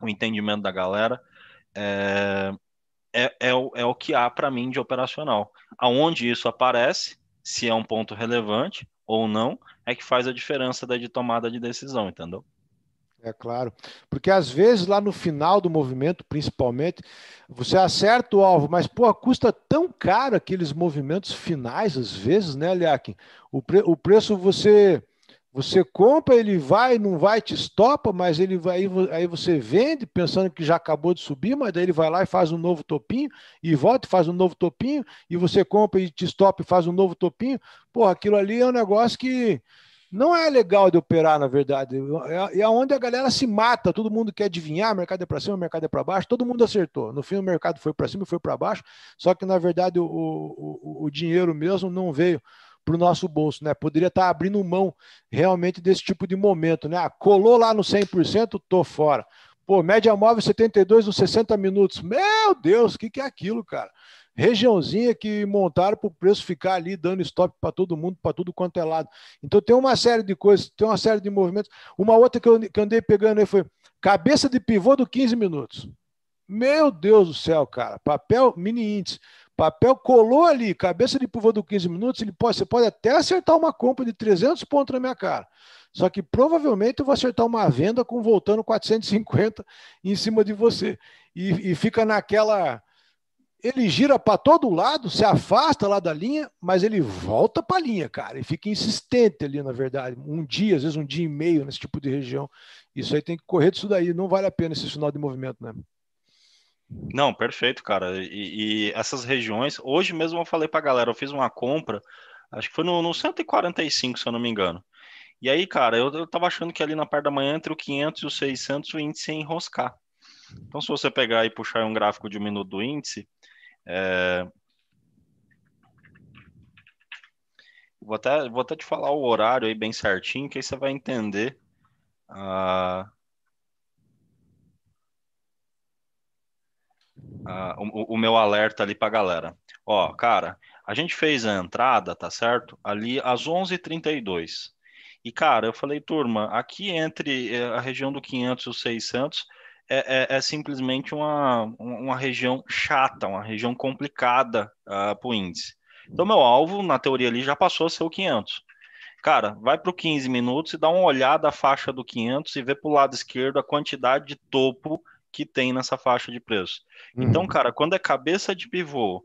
o entendimento da galera. É, é, é o, é o que há para mim de operacional. Aonde isso aparece, se é um ponto relevante ou não, é que faz a diferença da de tomada de decisão, entendeu? É claro. Porque às vezes lá no final do movimento, principalmente, você acerta o alvo, mas pô, custa tão caro aqueles movimentos finais, às vezes, né, Liakin? O, pre o preço você você compra, ele vai, não vai, te estopa, mas ele vai, aí você vende pensando que já acabou de subir, mas daí ele vai lá e faz um novo topinho, e volta e faz um novo topinho, e você compra e te estopa e faz um novo topinho. Porra, aquilo ali é um negócio que não é legal de operar, na verdade. É, é, onde a galera se mata, todo mundo quer adivinhar, mercado é para cima, mercado é para baixo, todo mundo acertou. No fim, o mercado foi para cima e foi para baixo, só que, na verdade, o, o, o dinheiro mesmo não veio para o nosso bolso, né? Poderia estar tá abrindo mão realmente desse tipo de momento, né? Ah, colou lá no 100%, tô fora. Pô, média móvel 72 nos 60 minutos. Meu Deus, o que, que é aquilo, cara? regiãozinha que montaram para o preço ficar ali dando stop para todo mundo, para tudo quanto é lado. Então tem uma série de coisas, tem uma série de movimentos. Uma outra que eu, que andei pegando aí foi cabeça de pivô do 15 minutos. Meu Deus do céu, cara, papel mini índice. Papel colou ali, cabeça de pivô do 15 minutos, ele pode, você pode até acertar uma compra de 300 pontos na minha cara. Só que provavelmente eu vou acertar uma venda com voltando 450 em cima de você. E, e fica naquela ele gira para todo lado, se afasta lá da linha, mas ele volta para a linha, cara. E fica insistente ali, na verdade. Um dia, às vezes um dia e meio nesse tipo de região. Isso aí tem que correr disso daí. Não vale a pena esse sinal de movimento, né? Não, perfeito, cara. E, e essas regiões, hoje mesmo eu falei para a galera, eu fiz uma compra, acho que foi no, no 145, se eu não me engano. E aí, cara, eu, eu tava achando que ali na parte da manhã, entre o 500 e o 600, o índice ia enroscar. Então, se você pegar e puxar um gráfico de um minuto do índice, é... Vou até, vou até te falar o horário aí bem certinho, que aí você vai entender a, ah, a, ah, o, o meu alerta ali para a galera. Ó, cara, a gente fez a entrada, tá certo? Ali às 11h32. E, cara, eu falei, turma, aqui entre eh, a região do 500 e o 600 é, é, é simplesmente uma, uma região chata, uma região complicada uh, ah, para o índice. Então, meu alvo, na teoria ali, já passou a ser o 500. Cara, vai para o 15 minutos e dá uma olhada à faixa do 500 e vê para o lado esquerdo a quantidade de topo que tem nessa faixa de preço. Uhum. Então, cara, quando é cabeça de pivô,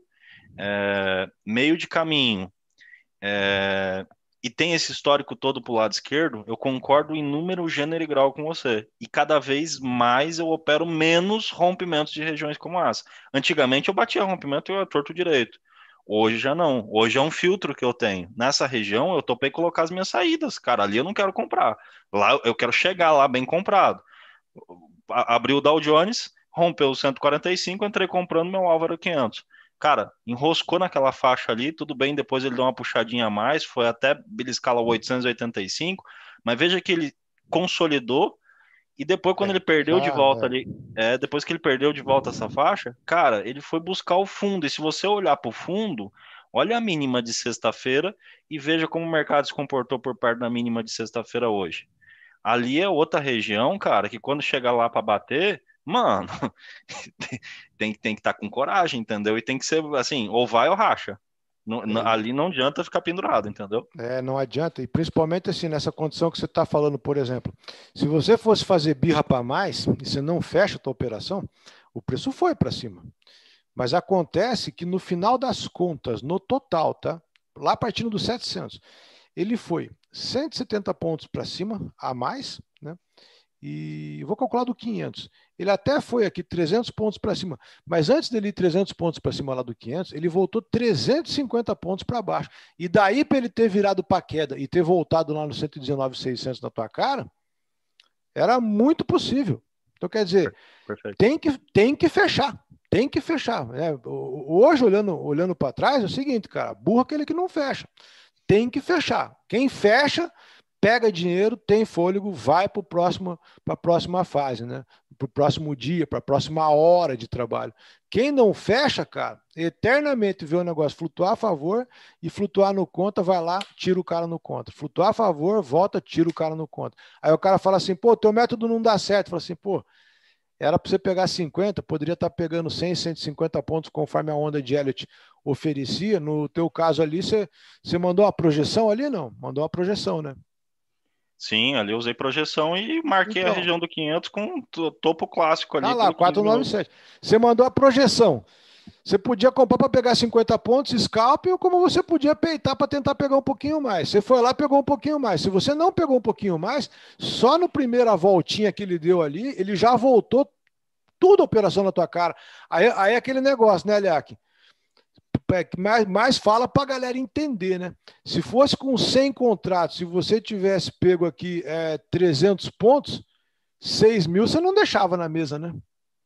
é, meio de caminho, é, e tem esse histórico todo para o lado esquerdo, eu concordo em número, gênero e grau com você. E cada vez mais eu opero menos rompimentos de regiões como essa. Antigamente eu batia rompimento e eu torto direito. Hoje já não. Hoje é um filtro que eu tenho. Nessa região eu topei colocar as minhas saídas. Cara, ali eu não quero comprar. Lá eu quero chegar lá bem comprado. Abri o Dow Jones, rompeu o 145, entrei comprando meu Álvaro 500 cara, enroscou naquela faixa ali, tudo bem, depois ele deu uma puxadinha a mais, foi até beliscar o 885, mas veja que ele consolidou e depois quando é, ele perdeu cara, de ah, volta é. ali, é, depois que ele perdeu de volta essa faixa, cara, ele foi buscar o fundo. E se você olhar para o fundo, olha a mínima de sexta-feira e veja como o mercado se comportou por perto da mínima de sexta-feira hoje. Ali é outra região, cara, que quando chega lá para bater, mano, tem, tem que estar tá com coragem, entendeu? E tem que ser assim, ou vai ou racha. Não, é. ali não adianta ficar pendurado, entendeu? É, não adianta. E principalmente assim, nessa condição que você está falando, por exemplo, se você fosse fazer birra para mais e você não fecha a tua operação, o preço foi para cima. Mas acontece que no final das contas, no total, tá? Lá partindo dos 700, ele foi 170 pontos para cima a mais, né? e vou calcular do 500. Ele até foi aqui 300 pontos para cima, mas antes dele ir 300 pontos para cima lá do 500, ele voltou 350 pontos para baixo. E daí para ele ter virado para queda e ter voltado lá no 119,600 na tua cara, era muito possível. Então quer dizer, tem que tem que fechar, tem que fechar. Né? Hoje olhando olhando para trás é o seguinte, cara, burro é aquele que não fecha. Tem que fechar. Quem fecha pega dinheiro, tem fôlego, vai para a próxima fase, né? para o próximo dia, para a próxima hora de trabalho. Quem não fecha, cara, eternamente vê o negócio flutuar a favor e flutuar no contra, vai lá, tira o cara no contra. Flutuar a favor, volta, tira o cara no contra. Aí o cara fala assim, pô, teu método não dá certo. Fala assim, pô, era para você pegar 50, poderia estar tá pegando 100, 150 pontos conforme a onda de Elliott oferecia. No teu caso ali, você, você mandou a projeção ali? Não, mandou a projeção, né? Sim, ali eu usei projeção e marquei então, a região do 500 com topo clássico ali. Tá lá, 497. Você mandou a projeção. Você podia comprar para pegar 50 pontos, scalp, ou como você podia peitar para tentar pegar um pouquinho mais. Você foi lá, pegou um pouquinho mais. Se você não pegou um pouquinho mais, só no primeira voltinha que ele deu ali, ele já voltou tudo a operação na tua cara. Aí, aí é aquele negócio, né, Eliac? é que mais, mais fala para a galera entender, né? Se fosse com 100 contratos, se você tivesse pego aqui é, 300 pontos, 6 mil você não deixava na mesa, né?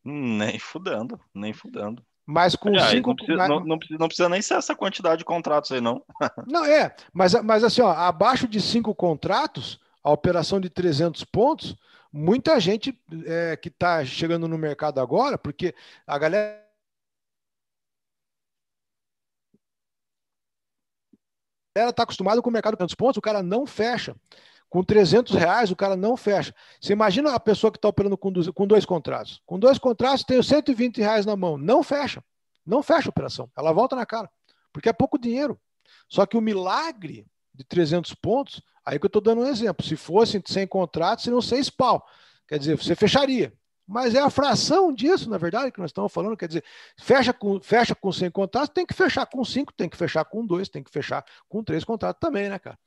Hum, nem fudando, nem fudando. Mas com 5 cinco. Não precisa, não, não, precisa, nem ser essa quantidade de contratos aí, não. não, é. Mas, mas assim, ó, abaixo de cinco contratos, a operação de 300 pontos, muita gente é, que está chegando no mercado agora, porque a galera galera está acostumada com o mercado de 500 pontos, o cara não fecha. Com 300 reais, o cara não fecha. Você imagina a pessoa que está operando com dois, com dois contratos. Com dois contratos, tem os 120 reais na mão. Não fecha. Não fecha a operação. Ela volta na cara. Porque é pouco dinheiro. Só que o milagre de 300 pontos, aí que eu estou dando um exemplo. Se fosse sem contratos, seriam seis pau. Quer dizer, você fecharia. Mas é a fração disso, na verdade, que nós estamos falando. Quer dizer, fecha com, fecha com 100 contratos, tem que fechar com 5, tem que fechar com 2, tem que fechar com 3 contratos também, né, cara?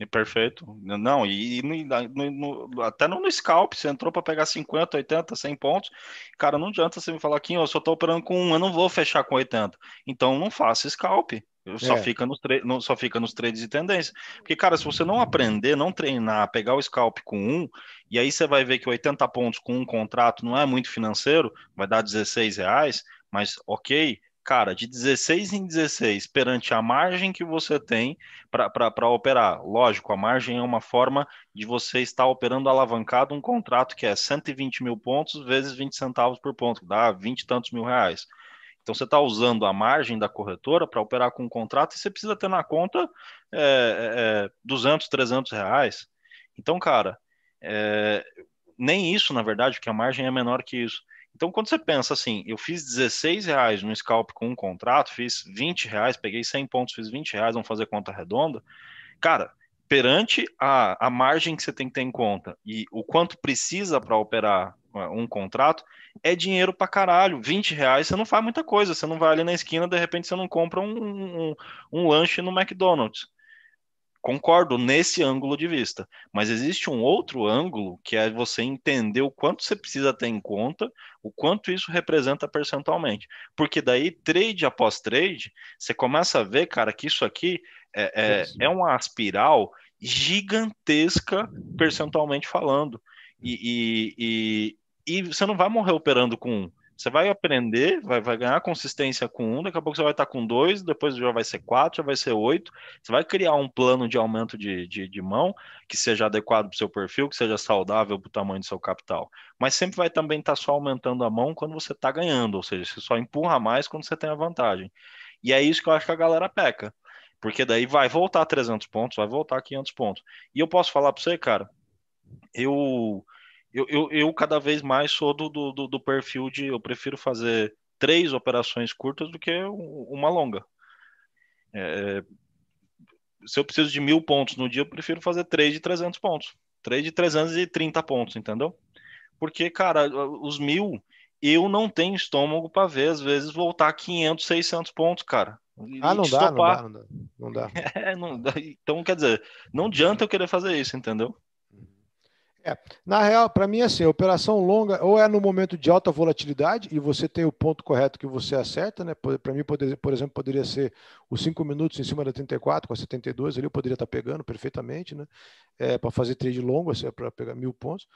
E perfeito. Não, e, e no, no, até no, no scalp, você entrou para pegar 50, 80, 100 pontos. Cara, não adianta você me falar aqui, eu só estou operando com um, eu não vou fechar com 80. Então não faça scalp. Só, é. fica nos não, só fica nos trades e tendência. Porque, cara, se você não aprender, não treinar, pegar o scalp com um, e aí você vai ver que 80 pontos com um contrato não é muito financeiro, vai dar 16 reais, mas ok, cara, de 16 em 16, perante a margem que você tem para operar. Lógico, a margem é uma forma de você estar operando alavancado um contrato que é 120 mil pontos vezes 20 centavos por ponto, dá 20 e tantos mil reais. Então você está usando a margem da corretora para operar com um contrato e você precisa ter na conta é, é, 200, é, 300 reais. Então, cara, é, nem isso, na verdade, porque a margem é menor que isso. Então, quando você pensa assim, eu fiz 16 reais no scalp com um contrato, fiz 20 reais, peguei 100 pontos, fiz 20 reais, vamos fazer conta redonda. Cara, perante a, a margem que você tem que ter em conta e o quanto precisa para operar é, um contrato, é dinheiro pra caralho. 20 reais você não faz muita coisa. Você não vai ali na esquina, de repente você não compra um, um, um lanche no McDonald's. Concordo nesse ângulo de vista. Mas existe um outro ângulo que é você entender o quanto você precisa ter em conta, o quanto isso representa percentualmente. Porque daí, trade após trade, você começa a ver, cara, que isso aqui é, é, é uma espiral gigantesca percentualmente falando. E, e, e você não vai morrer operando com um. Você vai aprender, vai, vai ganhar consistência com um, daqui a pouco você vai estar com dois, depois já vai ser quatro, já vai ser oito. Você vai criar um plano de aumento de, de, de mão que seja adequado para o seu perfil, que seja saudável para o tamanho do seu capital. Mas sempre vai também estar tá só aumentando a mão quando você está ganhando, ou seja, você só empurra mais quando você tem a vantagem. E é isso que eu acho que a galera peca, porque daí vai voltar 300 pontos, vai voltar 500 pontos. E eu posso falar para você, cara, eu eu, eu, eu cada vez mais sou do, do, do perfil de eu prefiro fazer três operações curtas do que uma longa. É, é, se eu preciso de mil pontos no dia, eu prefiro fazer três de 300 pontos. Três de 330 pontos, entendeu? Porque, cara, os mil, eu não tenho estômago para ver, às vezes, voltar 500, 600 pontos, cara. Ah, não dá, não dá, não dá, não dá. É, não dá. Então, quer dizer, não adianta eu querer fazer isso, entendeu? É, na real, para mim, é assim, operação longa ou é no momento de alta volatilidade e você tem o ponto correto que você acerta, né? Para mim, poder, por exemplo, poderia ser os 5 minutos em cima da 34 com a 72, ali eu poderia estar tá pegando perfeitamente, né? É, para fazer trade longo, assim, é para pegar mil pontos.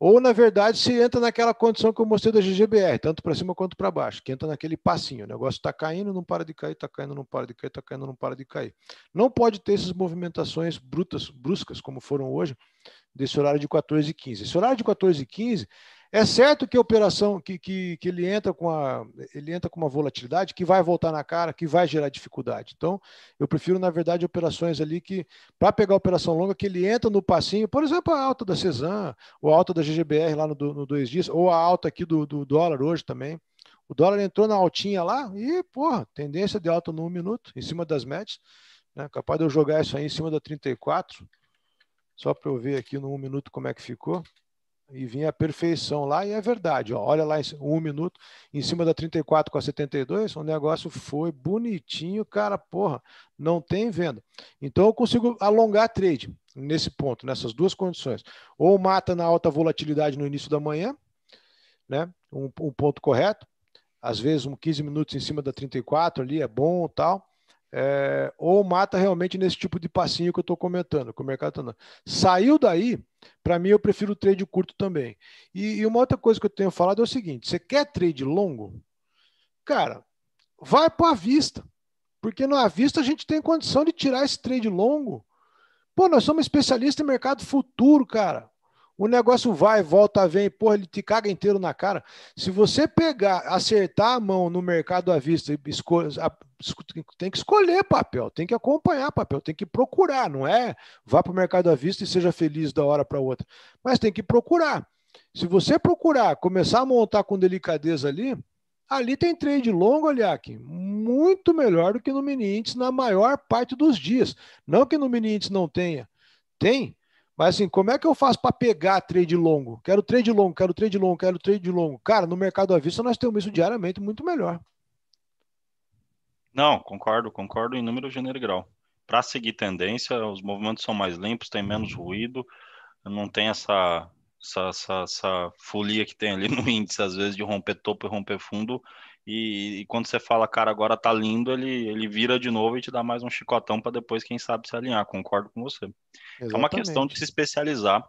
Ou, na verdade, se entra naquela condição que eu mostrei da GGBR, tanto para cima quanto para baixo, que entra naquele passinho. O negócio está caindo, não para de cair, está caindo, não para de cair, está caindo, não para de cair. Não pode ter essas movimentações brutas, bruscas, como foram hoje, desse horário de 14 e 15. Esse horário de 14 e 15 é certo que a operação que, que, que ele entra com a ele entra com uma volatilidade que vai voltar na cara, que vai gerar dificuldade. Então, eu prefiro na verdade operações ali que para pegar a operação longa que ele entra no passinho, por exemplo, a alta da Cezan, ou a alta da GGBR lá no, no dois dias, ou a alta aqui do, do dólar hoje também. O dólar entrou na altinha lá e, porra, tendência de alta no 1 minuto, em cima das médias. Né? Capaz de eu jogar isso aí em cima da 34. Só para eu ver aqui no 1 minuto como é que ficou e vinha a perfeição lá, e é verdade. Ó, olha lá, um minuto, em cima da 34 com a 72, o negócio foi bonitinho, cara, porra, não tem venda. Então eu consigo alongar a trade nesse ponto, nessas duas condições. Ou mata na alta volatilidade no início da manhã, né? Um, um ponto correto. Às vezes, um 15 minutos em cima da 34 ali é bom tal é, ou mata realmente nesse tipo de passinho que eu estou comentando, que o mercado está Saiu daí, para mim eu prefiro o trade curto também. E, e, uma outra coisa que eu tenho falado é o seguinte: você quer trade longo? Cara, vai para a vista. Porque na vista a gente tem condição de tirar esse trade longo. Pô, nós somos especialistas em mercado futuro, cara. O negócio vai, volta, vem, porra, ele te caga inteiro na cara. Se você pegar, acertar a mão no mercado à vista, escolha, tem que escolher papel, tem que acompanhar papel, tem que procurar, não é vá para o mercado à vista e seja feliz da hora para outra, mas tem que procurar. Se você procurar, começar a montar com delicadeza ali, ali tem trade longo, aqui, muito melhor do que no mini índice na maior parte dos dias. Não que no mini índice não tenha, tem, mas assim, como é que eu faço para pegar trade longo? Quero trade longo, quero trade longo, quero trade longo. Cara, no mercado à vista nós temos isso diariamente muito melhor. Não, concordo, concordo em número gênero e grau. Para seguir tendência, os movimentos são mais limpos, tem menos uhum. ruído, não tem essa, essa, essa, essa folia que tem ali no índice, às vezes, de romper topo e romper fundo. E, e, quando você fala, cara, agora tá lindo, ele, ele vira de novo e te dá mais um chicotão para depois, quem sabe, se alinhar. Concordo com você. Exatamente. É uma questão de se especializar.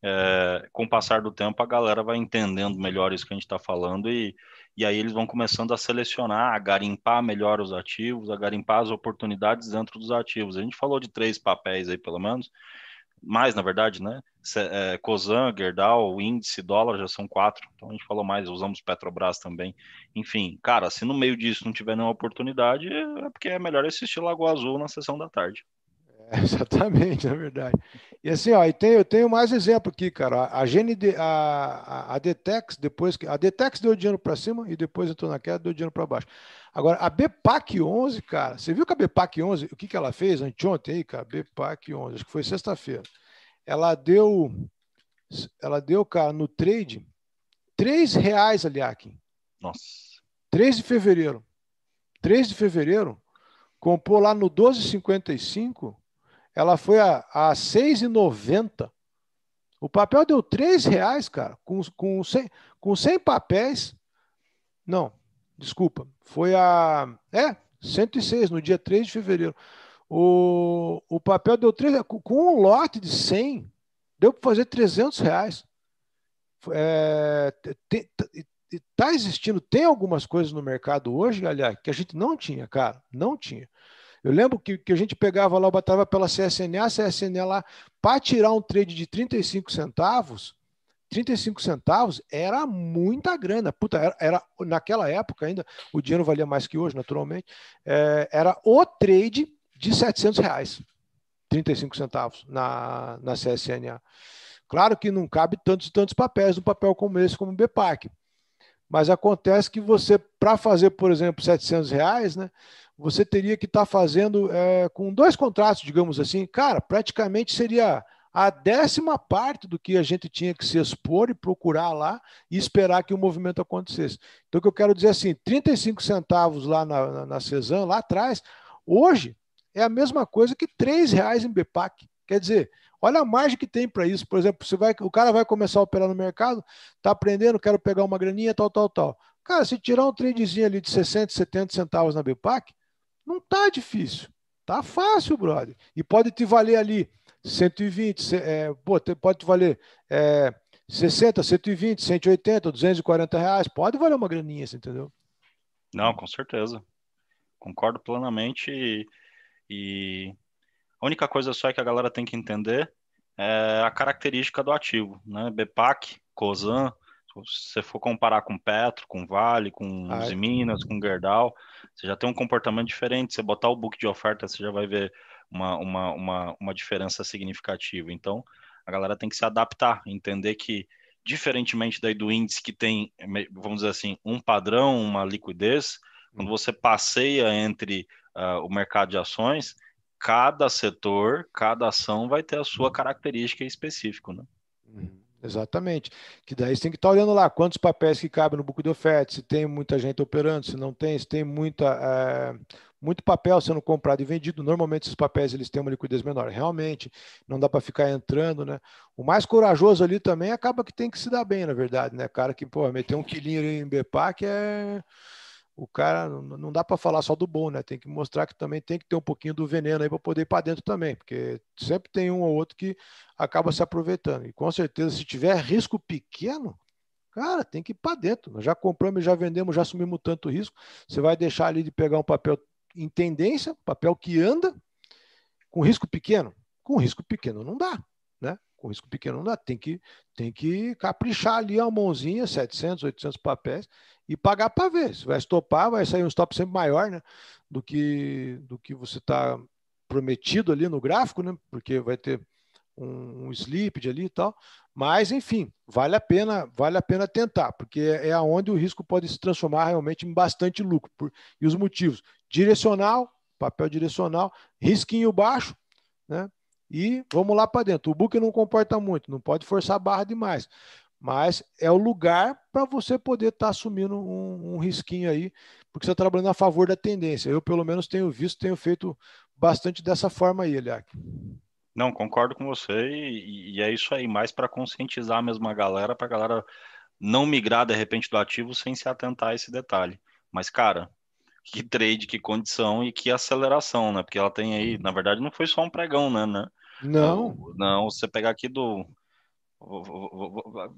É, com o passar do tempo, a galera vai entendendo melhor isso que a gente está falando e e aí eles vão começando a selecionar, a garimpar melhor os ativos, a garimpar as oportunidades dentro dos ativos. A gente falou de três papéis aí, pelo menos, mais na verdade, né? É, Cosan, Gerdau, índice, dólar já são quatro, então a gente falou mais, usamos Petrobras também. Enfim, cara, se no meio disso não tiver nenhuma oportunidade, é porque é melhor assistir Lagoa Azul na sessão da tarde. exatamente, na verdade. E assim, ó, e tem, eu tenho mais exemplo aqui, cara. A, GND, a, a, a Detex, depois que. A Detex deu dinheiro para cima e depois entrou na queda, deu dinheiro para baixo. Agora, a BPAC 11, cara, você viu que a BPAC 11, o que, que ela fez anteontem aí, cara? BPAC 11, acho que foi sexta-feira. Ela deu, ela deu, cara, no trade, 3 reais, Aliakin. Nossa. 3 de fevereiro. 3 de fevereiro, comprou lá no 12,55 ela foi a, a 6,90. O papel deu 3 reais, cara, com, com, 100, com 100 papéis. Não, desculpa, foi a. É, 106, no dia 3 de fevereiro. O, o papel deu 3 Com um lote de 100, deu para fazer 300 reais. É, te, te, está existindo, tem algumas coisas no mercado hoje, aliás, que a gente não tinha, cara, não tinha. Eu lembro que, que a gente pegava lá, batava pela CSNA, a CSNA lá, para tirar um trade de 35 centavos, 35 centavos era muita grana. Puta, era, era, naquela época ainda, o dinheiro valia mais que hoje, naturalmente. É, era o trade de 700 reais, 35 centavos na, na CSNA. Claro que não cabe tantos tantos papéis no papel como esse, como o BPAC. Mas acontece que você, para fazer, por exemplo, 700 reais, né, você teria que estar tá fazendo é, com dois contratos, digamos assim, cara, praticamente seria a décima parte do que a gente tinha que se expor e procurar lá e esperar que o movimento acontecesse. Então, o que eu quero dizer é assim, 35 centavos lá na, na, na Cezan, lá atrás, hoje é a mesma coisa que R$ reais em BEPAC. Quer dizer, olha a margem que tem para isso. Por exemplo, você vai, o cara vai começar a operar no mercado, está aprendendo, quero pegar uma graninha, tal, tal, tal. Cara, se tirar um tradezinho ali de 60, 70 centavos na BEPAC, não tá difícil. Tá fácil, brother. E pode te valer ali 120, é, pô, pode te valer é, 60, 120, 180, 240 reais. Pode valer uma graninha, entendeu? Não, com certeza. Concordo plenamente. E, e, a única coisa só é que a galera tem que entender é a característica do ativo, né? BPAC, COSAN, se você for comparar com Petro, com Vale, com Ai. Ah, é. Minas, com Gerdau, você já tem um comportamento diferente. Você botar o book de oferta, você já vai ver uma, uma, uma, uma diferença significativa. Então, a galera tem que se adaptar, entender que, diferentemente daí do índice que tem, vamos dizer assim, um padrão, uma liquidez, quando hum. você passeia entre uh, o mercado de ações, cada setor, cada ação vai ter a sua hum. característica específica, né? Uhum. Exatamente. Que daí você tem que estar tá olhando lá quantos papéis que cabem no buco de oferta, se tem muita gente operando, se não tem, se tem muita, é, muito papel sendo comprado e vendido. Normalmente esses papéis eles têm uma liquidez menor. Realmente, não dá para ficar entrando, né? O mais corajoso ali também acaba que tem que se dar bem, na verdade, né? Cara que, pô, meter um quilinho em que é o cara não dá para falar só do bom, né? Tem que mostrar que também tem que ter um pouquinho do veneno aí para poder ir para dentro também, porque sempre tem um ou outro que acaba se aproveitando. E com certeza, se tiver risco pequeno, cara, tem que ir para dentro. Nós já compramos, já vendemos, já assumimos tanto risco. Você vai deixar ali de pegar um papel em tendência, papel que anda, com risco pequeno? Com risco pequeno não dá com risco pequeno não dá, tem que, tem que caprichar ali a mãozinha, 700, 800 papéis, e pagar para ver. Se vai estopar, vai sair um stop sempre maior né, do, que, do que você está prometido ali no gráfico, né, porque vai ter um, um slip ali e tal. Mas, enfim, vale a pena vale a pena tentar, porque é, é aonde o risco pode se transformar realmente em bastante lucro. Por, e os motivos: direcional, papel direcional, risquinho baixo, né? e vamos lá para dentro. O book não comporta muito, não pode forçar a barra demais, mas é o lugar para você poder estar tá assumindo um, um, risquinho aí, porque você está trabalhando a favor da tendência. Eu, pelo menos, tenho visto, tenho feito bastante dessa forma aí, Eliak. Não, concordo com você e, e é isso aí, mais para conscientizar mesmo a galera, para a galera não migrar de repente do ativo sem se atentar a esse detalhe. Mas, cara, que trade, que condição e que aceleração, né? Porque ela tem aí, na verdade, não foi só um pregão, né? né? Não. Não, você pegar aqui do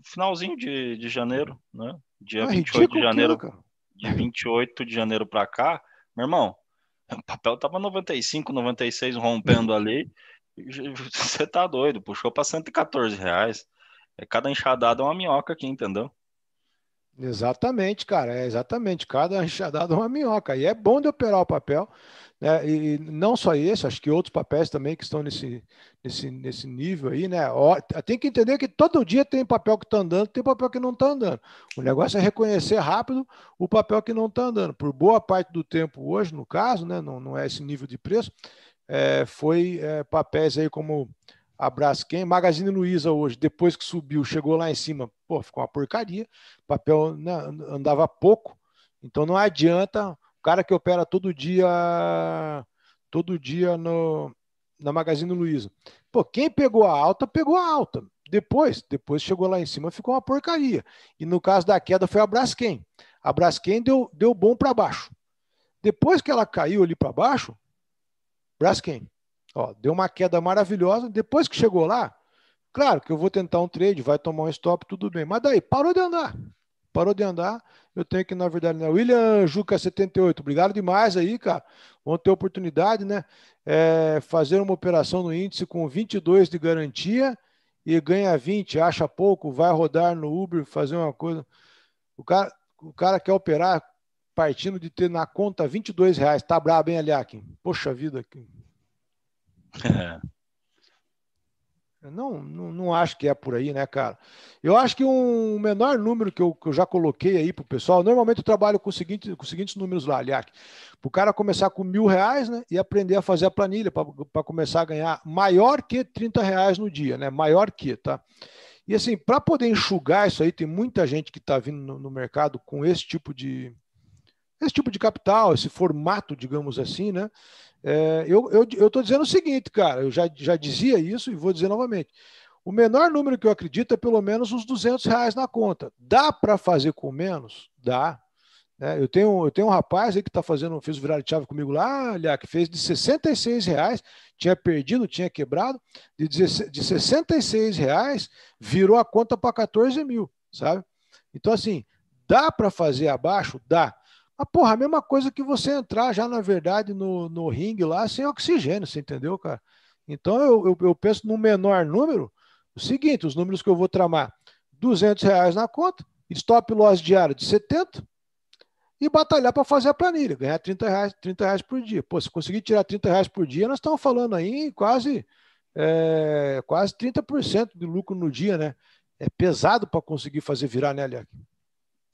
finalzinho de, de janeiro, né? Dia ah, 28 é de janeiro. Aquilo, De 28 de janeiro para cá, meu irmão, o papel tava 95, 96 rompendo ali. Você tá doido, puxou para 114 reais. É, cada enxadada é uma minhoca aqui, entendeu? Exatamente, cara, é exatamente. Cada enxadada é uma minhoca. E é bom de operar o papel, né? E não só esse, acho que outros papéis também que estão nesse, nesse, nesse nível aí, né? Tem que entender que todo dia tem papel que está andando, tem papel que não está andando. O negócio é reconhecer rápido o papel que não está andando. Por boa parte do tempo hoje, no caso, né? Não, não é esse nível de preço, é, foi é, papéis aí como a Braskem, Magazine Luiza hoje, depois que subiu, chegou lá em cima, pô, ficou uma porcaria, o papel né, andava pouco, então não adianta, o cara que opera todo dia, todo dia no, na Magazine Luiza, pô, quem pegou a alta, pegou a alta, depois, depois chegou lá em cima, ficou uma porcaria, e no caso da queda foi a Braskem, a Braskem deu, deu bom para baixo, depois que ela caiu ali para baixo, Braskem, Ó, deu uma queda maravilhosa. Depois que chegou lá, claro que eu vou tentar um trade, vai tomar um stop, tudo bem. Mas daí, parou de andar. Parou de andar. Eu tenho que, na verdade, né? William Juca 78, obrigado demais aí, cara. vão ter oportunidade, né? É, fazer uma operação no índice com 22 de garantia e ganha 20, acha pouco, vai rodar no Uber, fazer uma coisa. O cara, o cara quer operar partindo de ter na conta 22 reais. Tá brabo, hein, Aliakim? Poxa vida, Eu não, não, não acho que é por aí, né, cara? Eu acho que um menor número que eu, que eu já coloquei aí para o pessoal, normalmente eu trabalho com, o seguinte, com os seguintes números lá, aliás, para o cara começar com mil reais, né, e aprender a fazer a planilha para começar a ganhar maior que 30 reais no dia, né? Maior que, tá? E assim, para poder enxugar isso aí, tem muita gente que está vindo no, no mercado com esse tipo de, esse tipo de capital, esse formato, digamos assim, né? É, eu estou dizendo o seguinte, cara, eu já, já dizia isso e vou dizer novamente. O menor número que eu acredito é pelo menos uns 200 reais na conta. Dá para fazer com menos? Dá. É, eu, tenho, eu tenho um rapaz aí que está fazendo, fez o virar de chave comigo lá, olha, que fez de 66 reais, tinha perdido, tinha quebrado, de, de 66 reais virou a conta para 14 mil, sabe? Então, assim, dá para fazer abaixo? Dá. Ah, porra, a mesma coisa que você entrar já, na verdade, no, no ringue lá sem oxigênio, você entendeu, cara? Então, eu, eu, eu penso no menor número, o seguinte, os números que eu vou tramar, 200 reais na conta, stop loss diário de 70 e batalhar para fazer a planilha, ganhar 30 reais, 30 reais por dia. Pô, se conseguir tirar 30 reais por dia, nós estamos falando aí quase, é, quase 30% de lucro no dia, né? É pesado para conseguir fazer virar, né, Aliac?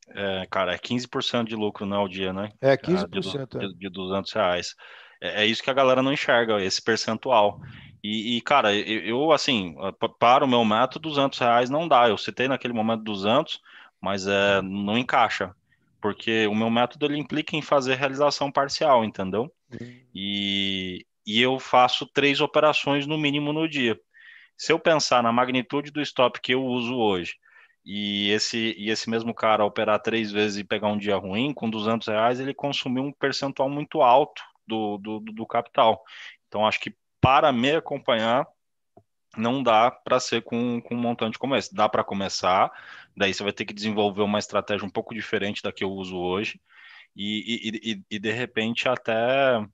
É, cara, é 15% de lucro não né, ao dia, né? É, 15%. Ah, é. De, de, de 200 reais. É, é, isso que a galera não enxerga, esse percentual. E, e cara, eu, assim, ah, para o meu método, 200 reais não dá. Eu citei naquele momento 200, mas é, não encaixa. Porque o meu método, ele implica em fazer realização parcial, entendeu? Hum. E, e eu faço três operações no mínimo no dia. Se eu pensar na magnitude do stop que eu uso hoje, e esse, e esse mesmo cara operar três vezes e pegar um dia ruim, com 200 reais, ele consumiu um percentual muito alto do, do, do capital. Então, acho que para me acompanhar, não dá para ser com, com um montante como esse. Dá para começar, daí você vai ter que desenvolver uma estratégia um pouco diferente da que eu uso hoje, e, e, e, e de repente até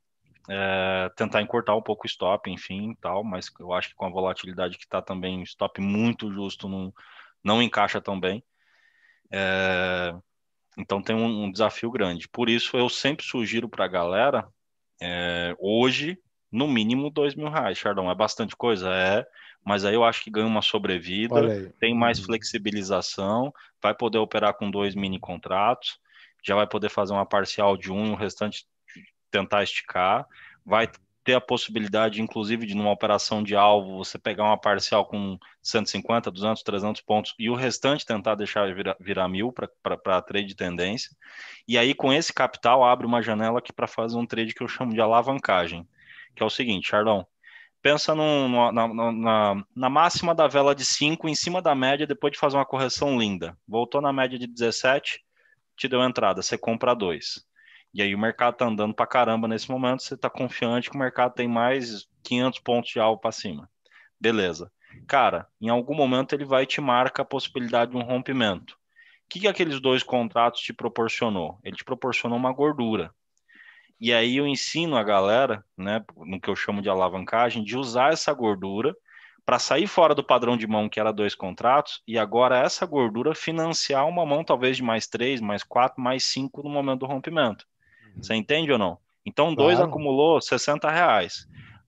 é, tentar encurtar um pouco o stop, enfim, tal, mas eu acho que com a volatilidade que está também, stop muito justo num, não encaixa tão bem. É, então tem um, um, desafio grande. Por isso eu sempre sugiro para a galera, é, hoje, no mínimo dois mil reais, Chardão. É bastante coisa? É, mas aí eu acho que ganha uma sobrevida, tem mais uhum. flexibilização, vai poder operar com dois mini contratos, já vai poder fazer uma parcial de um, o restante tentar esticar, vai ter a possibilidade, inclusive, de numa operação de alvo, você pegar uma parcial com 150, 200, 300 pontos e o restante tentar deixar virar, virar mil para trade de tendência. E aí, com esse capital, abre uma janela aqui para fazer um trade que eu chamo de alavancagem, que é o seguinte, Charlão, pensa num, na, na, na, máxima da vela de 5, em cima da média, depois de fazer uma correção linda. Voltou na média de 17, te deu entrada, você compra 2. E aí o mercado está andando para caramba nesse momento, você está confiante que o mercado tem mais 500 pontos de alvo para cima. Beleza. Cara, em algum momento ele vai te marcar a possibilidade de um rompimento. O que, que aqueles dois contratos te proporcionou? Ele te proporcionou uma gordura. E aí eu ensino a galera, né, no que eu chamo de alavancagem, de usar essa gordura para sair fora do padrão de mão que era dois contratos e agora essa gordura financiar uma mão talvez de mais três, mais quatro, mais cinco no momento do rompimento. Uhum. Você entende ou não? Então, dois claro. acumulou 60 reais.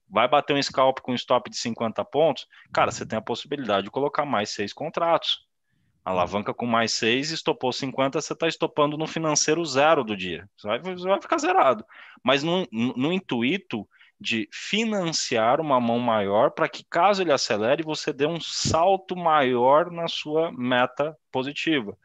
Vai bater um scalp com um stop de 50 pontos, cara, você tem a possibilidade de colocar mais seis contratos. alavanca com mais seis, estopou 50, você está estopando no financeiro zero do dia. Você vai, você vai ficar zerado. Mas no, no intuito de financiar uma mão maior para que, caso ele acelere, você dê um salto maior na sua meta positiva.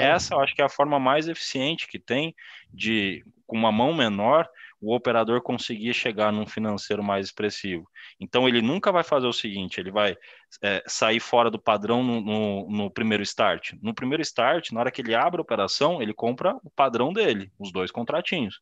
Essa eu acho que é a forma mais eficiente que tem de, com uma mão menor, o operador conseguir chegar num financeiro mais expressivo. Então, ele nunca vai fazer o seguinte: ele vai é, sair fora do padrão no, no, no, primeiro start. No primeiro start, na hora que ele abre a operação, ele compra o padrão dele, os dois contratinhos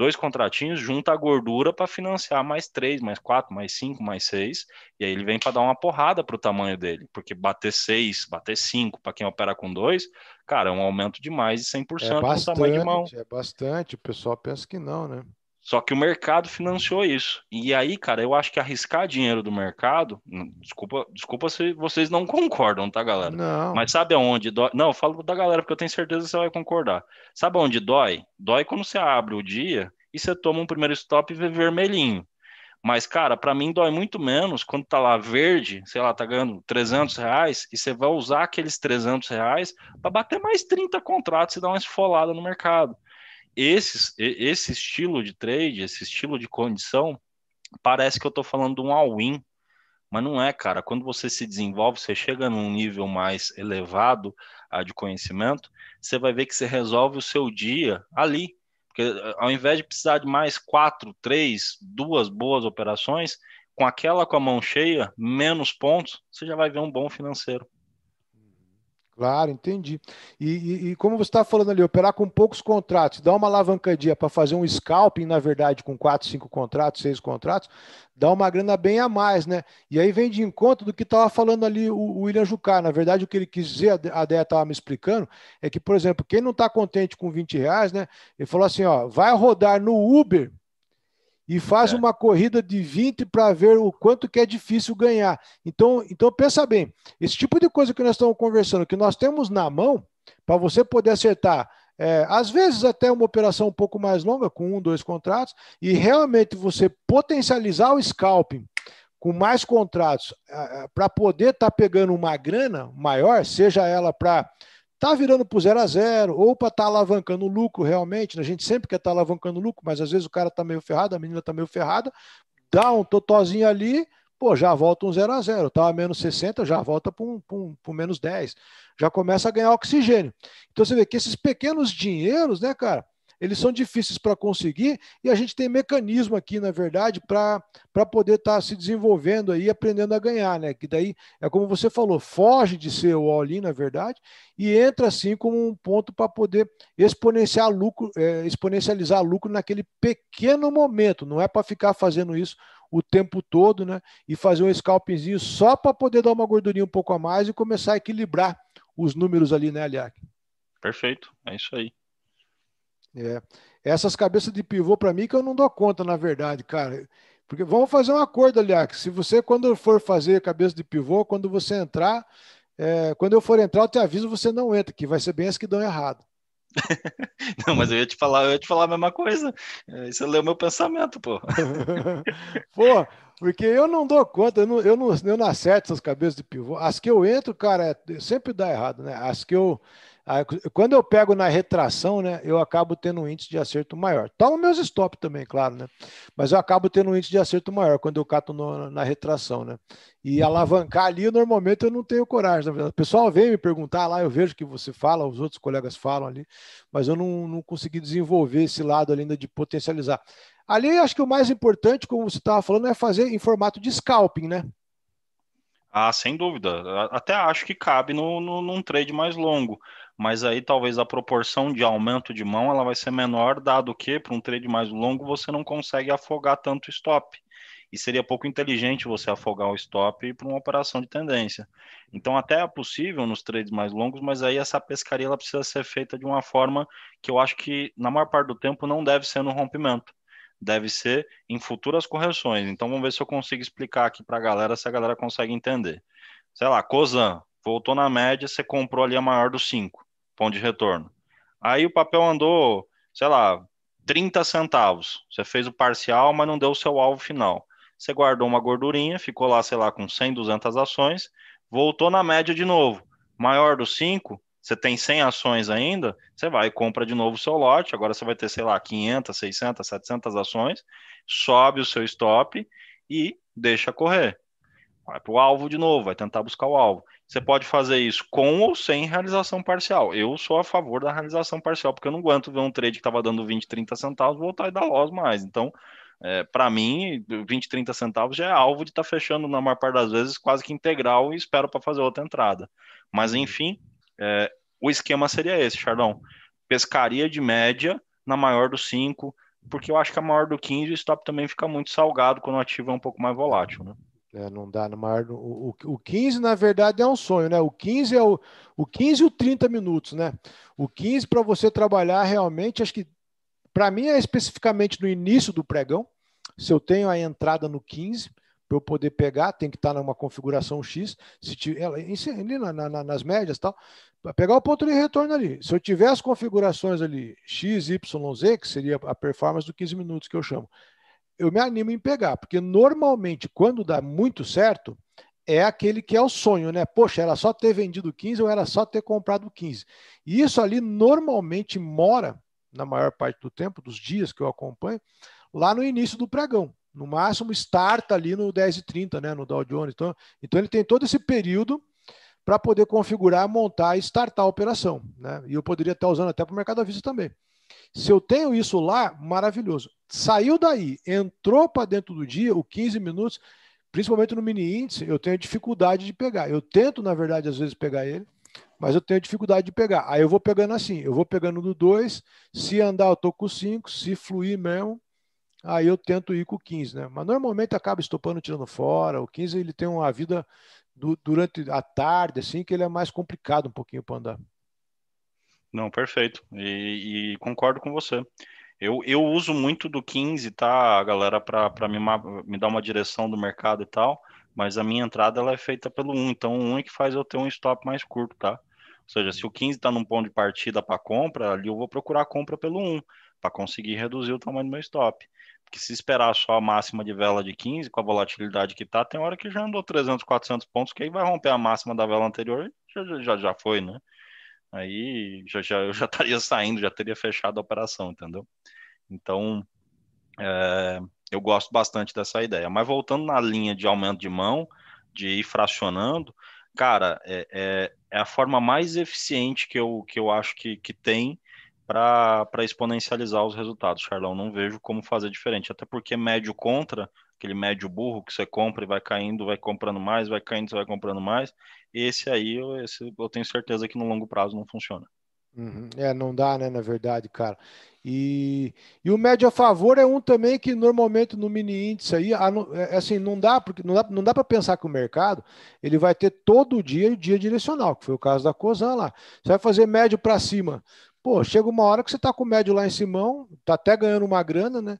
dois contratinhos, junta a gordura para financiar mais três, mais quatro, mais cinco, mais seis, e aí ele vem para dar uma porrada para o tamanho dele, porque bater seis, bater cinco, para quem opera com dois, cara, é um aumento de mais de 100% é bastante, tamanho de mão. É, é bastante, o pessoal pensa que não, né? Só que o mercado financiou isso. E aí, cara, eu acho que arriscar dinheiro do mercado. Hum, desculpa, desculpa se vocês não concordam, tá, galera? Não. Mas sabe aonde dói? Não, eu falo da galera, porque eu tenho certeza que você vai concordar. Sabe aonde dói? Dói quando você abre o dia e você toma um primeiro stop e vê vermelhinho. Mas, cara, para mim dói muito menos quando tá lá verde, sei lá, tá ganhando 300 reais e você vai usar aqueles 300 reais para bater mais 30 contratos e dar uma esfolada no mercado. Esse, esse estilo de trade, esse estilo de condição, parece que eu estou falando de um all-in, mas não é, cara. Quando você se desenvolve, você chega num nível mais elevado ah, de conhecimento, você vai ver que você resolve o seu dia ali. Porque ah, ao invés de precisar de mais quatro, três, duas boas operações, com aquela com a mão cheia, menos pontos, você já vai ver um bom financeiro. Claro, entendi. E, e, e como você está falando ali, operar com poucos contratos, dá uma alavancadinha para fazer um scalping, na verdade, com quatro, cinco contratos, seis contratos, dá uma grana bem a mais, né? E aí vem de encontro do que estava falando ali o, o William Jucar. Na verdade, o que ele quis dizer, a Dea estava me explicando, é que, por exemplo, quem não está contente com 20 reais, né? Ele falou assim: ó, vai rodar no Uber e faz é. uma corrida de 20 para ver o quanto que é difícil ganhar. Então, então pensa bem, esse tipo de coisa que nós estamos conversando, que nós temos na mão, para você poder acertar, é, às vezes até uma operação um pouco mais longa, com um, dois contratos, e realmente você potencializar o scalping com mais contratos para poder estar tá pegando uma grana maior, seja ela para Está virando para o zero a zero, ou para estar tá alavancando o lucro realmente, né? a gente sempre quer estar tá alavancando o lucro, mas às vezes o cara está meio ferrado, a menina está meio ferrada, dá um totozinho ali, pô, já volta um 0 a 0 estava tá menos 60, já volta para um, um, um, menos 10, já começa a ganhar oxigênio. Então você vê que esses pequenos dinheiros, né, cara, eles são difíceis para conseguir e a gente tem mecanismo aqui, na verdade, para poder estar tá se desenvolvendo aí, aprendendo a ganhar, né? Que daí é como você falou, foge de ser o all-in, na verdade, e entra assim como um ponto para poder exponenciar lucro, é, exponencializar lucro naquele pequeno momento, não é para ficar fazendo isso o tempo todo, né? E fazer um scalpingzinho só para poder dar uma gordurinha um pouco a mais e começar a equilibrar os números ali, né, Aliak? Perfeito, é isso aí. É. Essas cabeças de pivô, para mim, que eu não dou conta, na verdade, cara. Porque vamos fazer um acordo, aliás. Se você, quando for fazer cabeça de pivô, quando você entrar, é, quando eu for entrar, eu te aviso, você não entra, que vai ser bem as que dão errado. não, mas eu ia te falar, eu ia te falar a mesma coisa. É, isso leu é meu pensamento, pô. pô, porque eu não dou conta, eu não, eu não, eu não acerto essas cabeças de pivô. As que eu entro, cara, é, sempre dá errado, né? As que eu ah, quando eu pego na retração, né, eu acabo tendo um índice de acerto maior. Tá meus stop também, claro, né? Mas eu acabo tendo um índice de acerto maior quando eu cato no, na retração, né? E alavancar ali, normalmente eu não tenho coragem. O pessoal vem me perguntar lá, eu vejo que você fala, os outros colegas falam ali, mas eu não, não consegui desenvolver esse lado ainda de potencializar. Ali, acho que o mais importante, como você estava falando, é fazer em formato de scalping, né? Ah, sem dúvida. Até acho que cabe no, no, num trade mais longo mas aí talvez a proporção de aumento de mão ela vai ser menor, dado que para um trade mais longo você não consegue afogar tanto stop. E seria pouco inteligente você afogar o stop para uma operação de tendência. Então até é possível nos trades mais longos, mas aí essa pescaria ela precisa ser feita de uma forma que eu acho que na maior parte do tempo não deve ser no rompimento. Deve ser em futuras correções. Então vamos ver se eu consigo explicar aqui para a galera, se a galera consegue entender. Sei lá, Cozan, voltou na média, você comprou ali a maior dos cinco ponto de retorno. Aí o papel andou, sei lá, 30 centavos. Você fez o parcial, mas não deu o seu alvo final. Você guardou uma gordurinha, ficou lá, sei lá, com 100, 200 ações, voltou na média de novo. Maior dos 5, você tem 100 ações ainda, você vai e compra de novo o seu lote, agora você vai ter, sei lá, 500, 600, 700 ações, sobe o seu stop e deixa correr. Vai para o alvo de novo, vai tentar buscar o alvo. Você pode fazer isso com ou sem realização parcial. Eu sou a favor da realização parcial, porque eu não aguento ver um trade que estava dando 20, 30 centavos voltar e dar loss mais. Então, é, para mim, 20, 30 centavos já é alvo de estar tá fechando, na maior parte das vezes, quase que integral e espero para fazer outra entrada. Mas, uhum. enfim, é, o esquema seria esse, Chardão. Pescaria de média na maior do 5, porque eu acho que a maior do 15 o stop também fica muito salgado quando o ativo é um pouco mais volátil, né? É, não dá no maior. O, o, o 15, na verdade, é um sonho, né? O 15 é o, o 15 e o 30 minutos, né? O 15 para você trabalhar realmente, acho que para mim é especificamente no início do pregão. Se eu tenho a entrada no 15, para eu poder pegar, tem que estar tá numa configuração X, se tiver, ali na, na, nas médias tal, para pegar o ponto de retorno ali. Se eu tiver as configurações ali X, Y, Z, que seria a performance do 15 minutos que eu chamo, eu me animo em pegar, porque normalmente quando dá muito certo, é aquele que é o sonho, né? Poxa, era só ter vendido 15 ou era só ter comprado 15. E isso ali normalmente mora, na maior parte do tempo, dos dias que eu acompanho, lá no início do pregão. No máximo, starta ali no 10 e 30, né? No Dow Jones. Então, então ele tem todo esse período para poder configurar, montar e startar a operação. Né? E eu poderia estar usando até para o mercado à vista também. Se eu tenho isso lá, maravilhoso. Saiu daí, entrou para dentro do dia, o 15 minutos, principalmente no mini índice, eu tenho dificuldade de pegar. Eu tento, na verdade, às vezes pegar ele, mas eu tenho dificuldade de pegar. Aí eu vou pegando assim, eu vou pegando do 2, se andar eu tô com 5, se fluir mesmo, aí eu tento ir com 15, né? Mas normalmente acaba estopando, tirando fora. O 15 ele tem uma vida do, durante a tarde, assim, que ele é mais complicado um pouquinho para andar. Não, perfeito. E, e concordo com você. Eu, eu uso muito do 15, tá, galera, para me, me dar uma direção do mercado e tal, mas a minha entrada ela é feita pelo 1, então o 1 é que faz eu ter um stop mais curto, tá? Ou seja, se o 15 está num ponto de partida para compra, ali eu vou procurar compra pelo 1, para conseguir reduzir o tamanho do meu stop. Porque se esperar só a máxima de vela de 15, com a volatilidade que tá, tem hora que já andou 300, 400 pontos, que aí vai romper a máxima da vela anterior, já, já, já foi, né? aí já, já, eu já estaria saindo, já teria fechado a operação, entendeu? Então, é, eu gosto bastante dessa ideia. Mas voltando na linha de aumento de mão, de ir fracionando, cara, é, é, é a forma mais eficiente que eu, que eu acho que, que tem para exponencializar os resultados, Charlão. Não vejo como fazer diferente, até porque médio contra aquele médio burro que você compra e vai caindo, vai comprando mais, vai caindo, você vai comprando mais. Esse aí, esse, eu tenho certeza que no longo prazo não funciona. Uhum. É, não dá, né, na verdade, cara. E, e o médio a favor é um também que normalmente no mini índice aí, é, é assim, não dá, porque não dá, não dá para pensar que o mercado ele vai ter todo dia o dia direcional, que foi o caso da Cozan lá. Você vai fazer médio para cima Pô, chega uma hora que você está com o médio lá em cima, está até ganhando uma grana, né?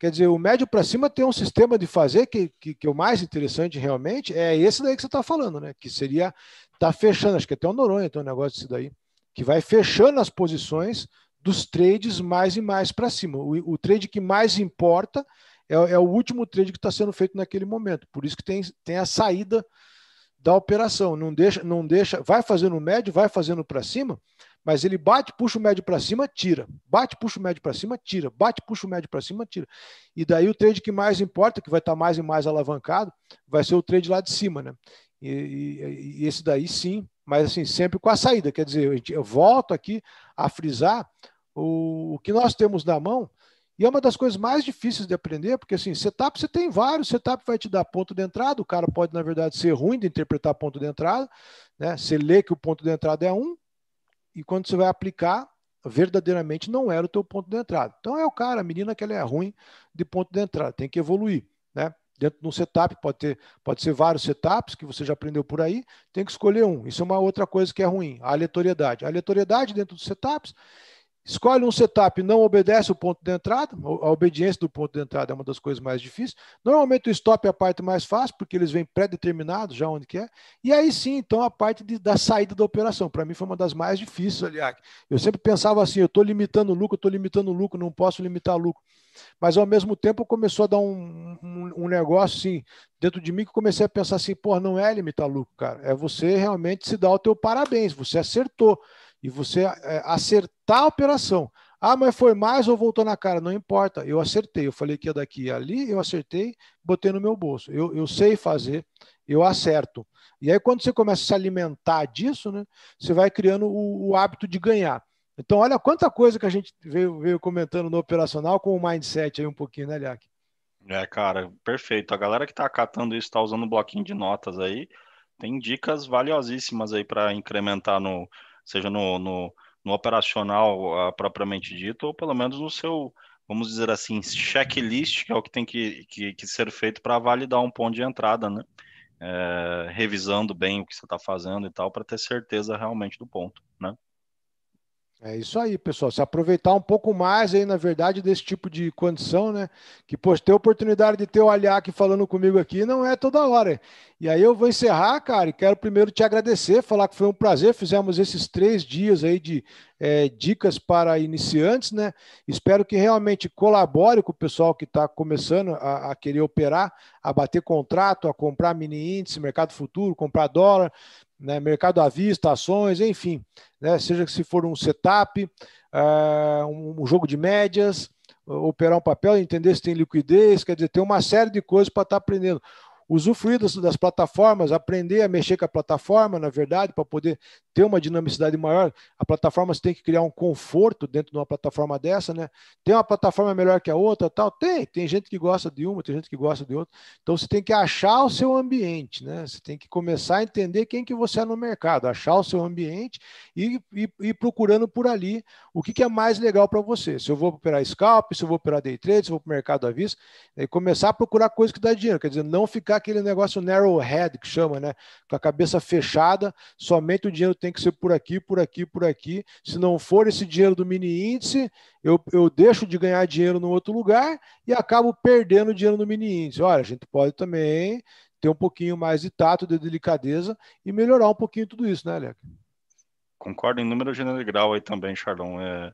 Quer dizer, o médio para cima tem um sistema de fazer que, que, que, é o mais interessante realmente, é esse daí que você está falando, né? Que seria, tá fechando, acho que até o Noronha tem um negócio disso daí, que vai fechando as posições dos trades mais e mais para cima. O, o, trade que mais importa é, é o último trade que está sendo feito naquele momento. Por isso que tem, tem a saída da operação. Não deixa, não deixa, vai fazendo médio, vai fazendo para cima, mas ele bate, puxa o médio para cima, tira. Bate, puxa o médio para cima, tira. Bate, puxa o médio para cima, tira. E daí o trade que mais importa, que vai estar tá mais e mais alavancado, vai ser o trade lá de cima, né? E, e, e, esse daí sim, mas assim, sempre com a saída. Quer dizer, eu volto aqui a frisar o, o que nós temos na mão, e é uma das coisas mais difíceis de aprender, porque assim, setup você tem vários, setup vai te dar ponto de entrada, o cara pode, na verdade, ser ruim de interpretar ponto de entrada, né? Você lê que o ponto de entrada é um, e quando você vai aplicar, verdadeiramente não era o teu ponto de entrada. Então é o cara, a menina que ela é ruim de ponto de entrada, tem que evoluir, né? Dentro de um setup, pode, ter, pode ser vários setups que você já aprendeu por aí, tem que escolher um. Isso é uma outra coisa que é ruim, a aleatoriedade. A aleatoriedade dentro dos setups Escolhe um setup, e não obedece o ponto de entrada, a obediência do ponto de entrada é uma das coisas mais difíceis. Normalmente o stop é a parte mais fácil, porque eles vêm pré-determinados já onde quer. E aí sim, então, a parte de, da saída da operação. Para mim foi uma das mais difíceis, aliás. Eu sempre pensava assim, eu estou limitando o lucro, estou limitando o lucro, não posso limitar o lucro. Mas ao mesmo tempo começou a dar um, um, um negócio assim, dentro de mim, que comecei a pensar assim, pô, não é limitar lucro, cara. É você realmente se dar o teu parabéns, você acertou e você é, acertar a operação. Ah, mas foi mais ou voltou na cara? Não importa, eu acertei. Eu falei que ia daqui e ali, eu acertei, botei no meu bolso. Eu, eu sei fazer, eu acerto. E aí, quando você começa a se alimentar disso, né, você vai criando o, o hábito de ganhar. Então, olha quanta coisa que a gente veio, veio comentando no operacional com o mindset aí um pouquinho, né, Liak? É, cara, perfeito. A galera que está acatando isso, está usando um bloquinho de notas aí, tem dicas valiosíssimas aí para incrementar no, seja no, no, no operacional uh, propriamente dito, ou pelo menos no seu, vamos dizer assim, checklist, que é o que tem que, que, que ser feito para validar um ponto de entrada, né? É, revisando bem o que você está fazendo e tal, para ter certeza realmente do ponto, né? É isso aí, pessoal. Se aproveitar um pouco mais aí, na verdade, desse tipo de condição, né? Que, poxa, ter a oportunidade de ter o Aliac falando comigo aqui não é toda hora. E aí eu vou encerrar, cara, e quero primeiro te agradecer, falar que foi um prazer. Fizemos esses três dias aí de é, dicas para iniciantes, né? Espero que realmente colabore com o pessoal que está começando a, a querer operar, a bater contrato, a comprar mini índice, mercado futuro, comprar dólar, né, mercado à vista, ações, enfim, né, seja que se for um setup, uh, um jogo de médias, eh, operar um papel, entender se tem liquidez, quer dizer, tem uma série de coisas para estar tá aprendendo usufruir das, das plataformas, aprender a mexer com a plataforma, na verdade, para poder ter uma dinamicidade maior. A plataforma você tem que criar um conforto dentro de uma plataforma dessa, né? Tem uma plataforma melhor que a outra, tal? Tem, tem gente que gosta de uma, tem gente que gosta de outra. Então você tem que achar o seu ambiente, né? Você tem que começar a entender quem que você é no mercado, achar o seu ambiente e, e, procurando por ali o que, que é mais legal para você. Se eu vou operar scalp, se eu vou operar day trade, se eu vou para o mercado à vista, e é começar a procurar coisa que dá dinheiro, quer dizer, não ficar aquele negócio narrow head que chama, né? Com a cabeça fechada, somente o dinheiro tem que ser por aqui, por aqui, por aqui. Se não for esse dinheiro do mini índice, eu, eu deixo de ganhar dinheiro no outro lugar e acabo perdendo dinheiro no mini índice. Olha, a gente pode também ter um pouquinho mais de tato, de delicadeza e melhorar um pouquinho tudo isso, né, Alec? Concordo em número general grau aí também, Charlon. É,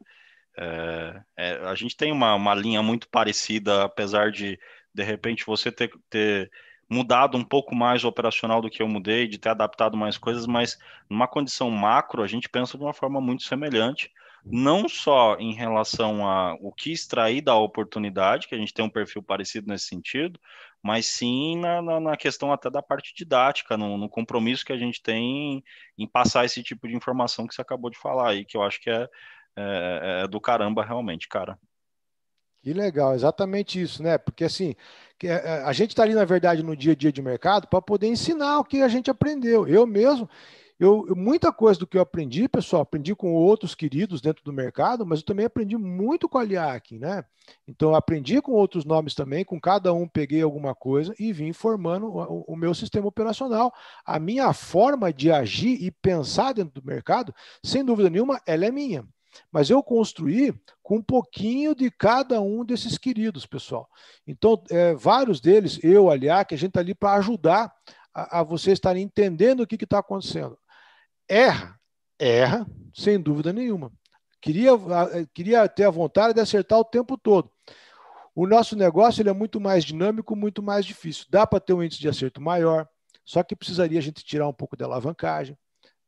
é, é, a gente tem uma, uma linha muito parecida, apesar de, de repente, você ter, ter mudado um pouco mais o operacional do que eu mudei, de ter adaptado mais coisas, mas numa condição macro, a gente pensa de uma forma muito semelhante, não só em relação a o que extrair da oportunidade, que a gente tem um perfil parecido nesse sentido, mas sim na, na, na questão até da parte didática, no, no, compromisso que a gente tem em passar esse tipo de informação que você acabou de falar aí, que eu acho que é, é, é do caramba realmente, cara. Que legal, exatamente isso, né? Porque assim, eh, eh, a gente está ali, na verdade, no dia a dia de mercado para poder ensinar o que a gente aprendeu. Eu mesmo, eu, muita coisa do que eu aprendi, pessoal, aprendi com outros queridos dentro do mercado, mas eu também aprendi muito com a Liac, né? Então, aprendi com outros nomes também, com cada um peguei alguma coisa e vim formando o, o meu sistema operacional. A minha forma de agir e pensar dentro do mercado, sem dúvida nenhuma, ela é minha. Mas eu construí com um pouquinho de cada um desses queridos, pessoal. Então, é, vários deles, eu, aliás, que a gente está ali para ajudar a, a vocês estarem entendendo o que está acontecendo. Erra, erra, sem dúvida nenhuma. Queria, queria ter a vontade de acertar o tempo todo. O nosso negócio ele é muito mais dinâmico, muito mais difícil. Dá para ter um índice de acerto maior, só que precisaria a gente tirar um pouco da alavancagem.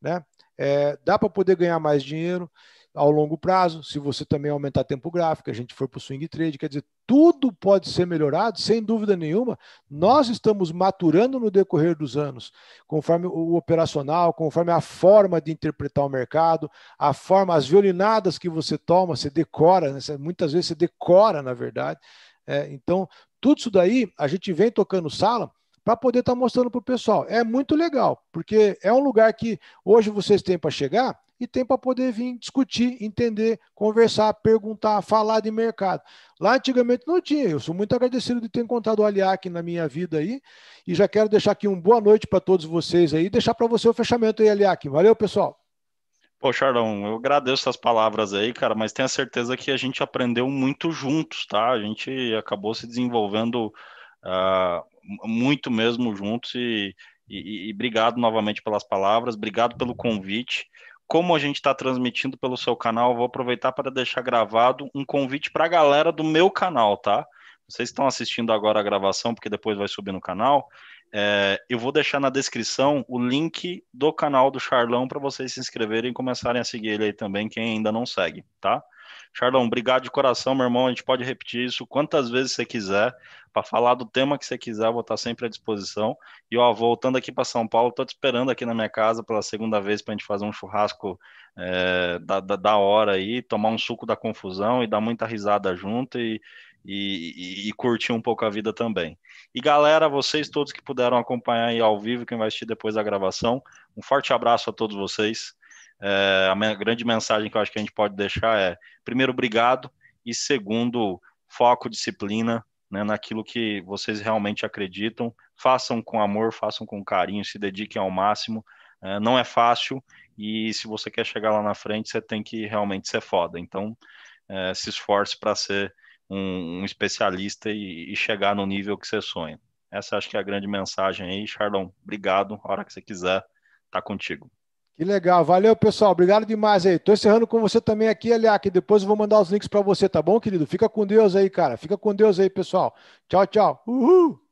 Né? É, dá para poder ganhar mais dinheiro ao longo prazo, se você também aumentar tempo gráfico, a gente for para o swing trade, quer dizer, tudo pode ser melhorado, sem dúvida nenhuma. Nós estamos maturando no decorrer dos anos, conforme o operacional, conforme a forma de interpretar o mercado, a forma, as violinadas que você toma, você decora, né? muitas vezes você decora, na verdade. É, então, tudo isso daí a gente vem tocando sala para poder estar tá mostrando para o pessoal. É muito legal, porque é um lugar que hoje vocês têm para chegar e tem para poder vir discutir, entender, conversar, perguntar, falar de mercado. Lá antigamente não tinha. Eu sou muito agradecido de ter encontrado o Aliak na minha vida aí e já quero deixar aqui uma boa noite para todos vocês aí, deixar para você o fechamento aí, Aliak. Valeu, pessoal. Pô, Charlão, eu agradeço essas palavras aí, cara, mas tenho a certeza que a gente aprendeu muito juntos, tá? A gente acabou se desenvolvendo uh, muito mesmo juntos e, e, e obrigado novamente pelas palavras, obrigado pelo convite como a gente está transmitindo pelo seu canal, vou aproveitar para deixar gravado um convite para a galera do meu canal, tá? Vocês estão assistindo agora a gravação, porque depois vai subir no canal. É, eu vou deixar na descrição o link do canal do Charlão para vocês se inscreverem e começarem a seguir ele aí também, quem ainda não segue, tá? Charlão, obrigado de coração, meu irmão. A gente pode repetir isso quantas vezes você quiser, para falar do tema que você quiser, eu vou estar sempre à disposição. E ó, voltando aqui para São Paulo, estou te esperando aqui na minha casa pela segunda vez para a gente fazer um churrasco é, da, da, da, hora aí, tomar um suco da confusão e dar muita risada junto e, e, e, e, curtir um pouco a vida também. E galera, vocês todos que puderam acompanhar aí ao vivo, quem vai assistir depois da gravação, um forte abraço a todos vocês. É, a grande mensagem que eu acho que a gente pode deixar é, primeiro, obrigado, e segundo, foco, disciplina, né, naquilo que vocês realmente acreditam, façam com amor, façam com carinho, se dediquem ao máximo, é, não é fácil, e se você quer chegar lá na frente, você tem que realmente ser foda, então é, se esforce para ser um, um especialista e, e chegar no nível que você sonha. Essa acho que é a grande mensagem aí, Charlão. Obrigado. A hora que você quiser, tá contigo. Que legal. Valeu, pessoal. Obrigado demais aí. Tô encerrando com você também aqui, Eliac. Depois eu vou mandar os links para você, tá bom, querido? Fica com Deus aí, cara. Fica com Deus aí, pessoal. Tchau, tchau. Uhul!